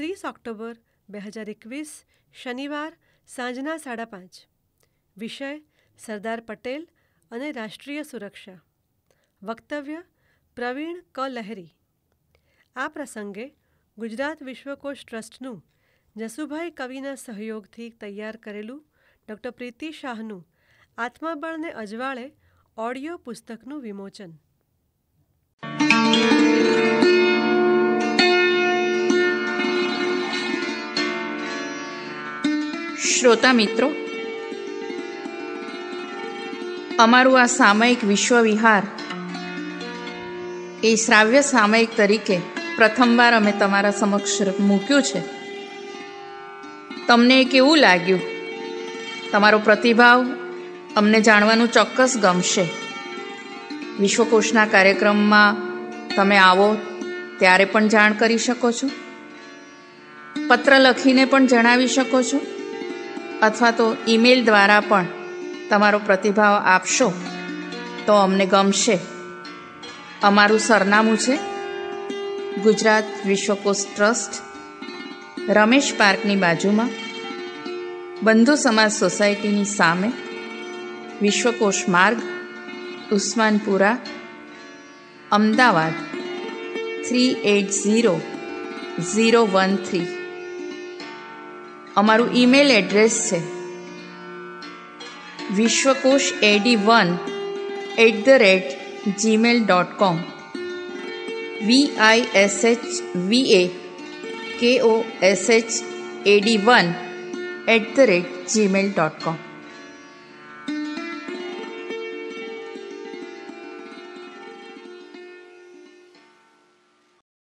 ત્રીસ ઓક્ટોબર બે હજાર એકવીસ શનિવાર સાંજના સાડા પાંચ વિષય સરદાર પટેલ અને રાષ્ટ્રીય સુરક્ષા વક્તવ્ય પ્રવીણ ક લહેરી આ પ્રસંગે ગુજરાત વિશ્વકોશ ટ્રસ્ટનું જસુભાઈ કવિના સહયોગથી તૈયાર કરેલું ડૉક્ટર પ્રીતિ શાહનું આત્માબળને અજવાળે ઓડિયો પુસ્તકનું વિમોચન શ્રોતા મિત્રો અમારું આ સામયિક વિશ્વવિહાર એ શ્રાવ્ય સામયિક તરીકે પ્રથમવાર અમે તમારા સમક્ષ મૂક્યું છે તમને કેવું લાગ્યું તમારો પ્રતિભાવ અમને જાણવાનું ચોક્કસ ગમશે વિશ્વકોશના કાર્યક્રમમાં તમે આવો ત્યારે પણ જાણ કરી શકો છો પત્ર લખીને પણ જણાવી શકો છો અથવા તો ઈમેલ દ્વારા પણ તમારો પ્રતિભાવ આપશો તો અમને ગમશે અમારું સરનામું છે ગુજરાત વિશ્વકોશ ટ્રસ્ટ રમેશ પાર્કની બાજુમાં બંધુ સમાજ સોસાયટીની સામે Vishwakosh Marg Usmanpura Ahmedabad three eight zero zero one three અમારું ઈમેલ એડ્રેસ છે Vishwakosh AD one at the rate Gmail dot com V I S H V A K O S H AD one at the rate Gmail dot કોમ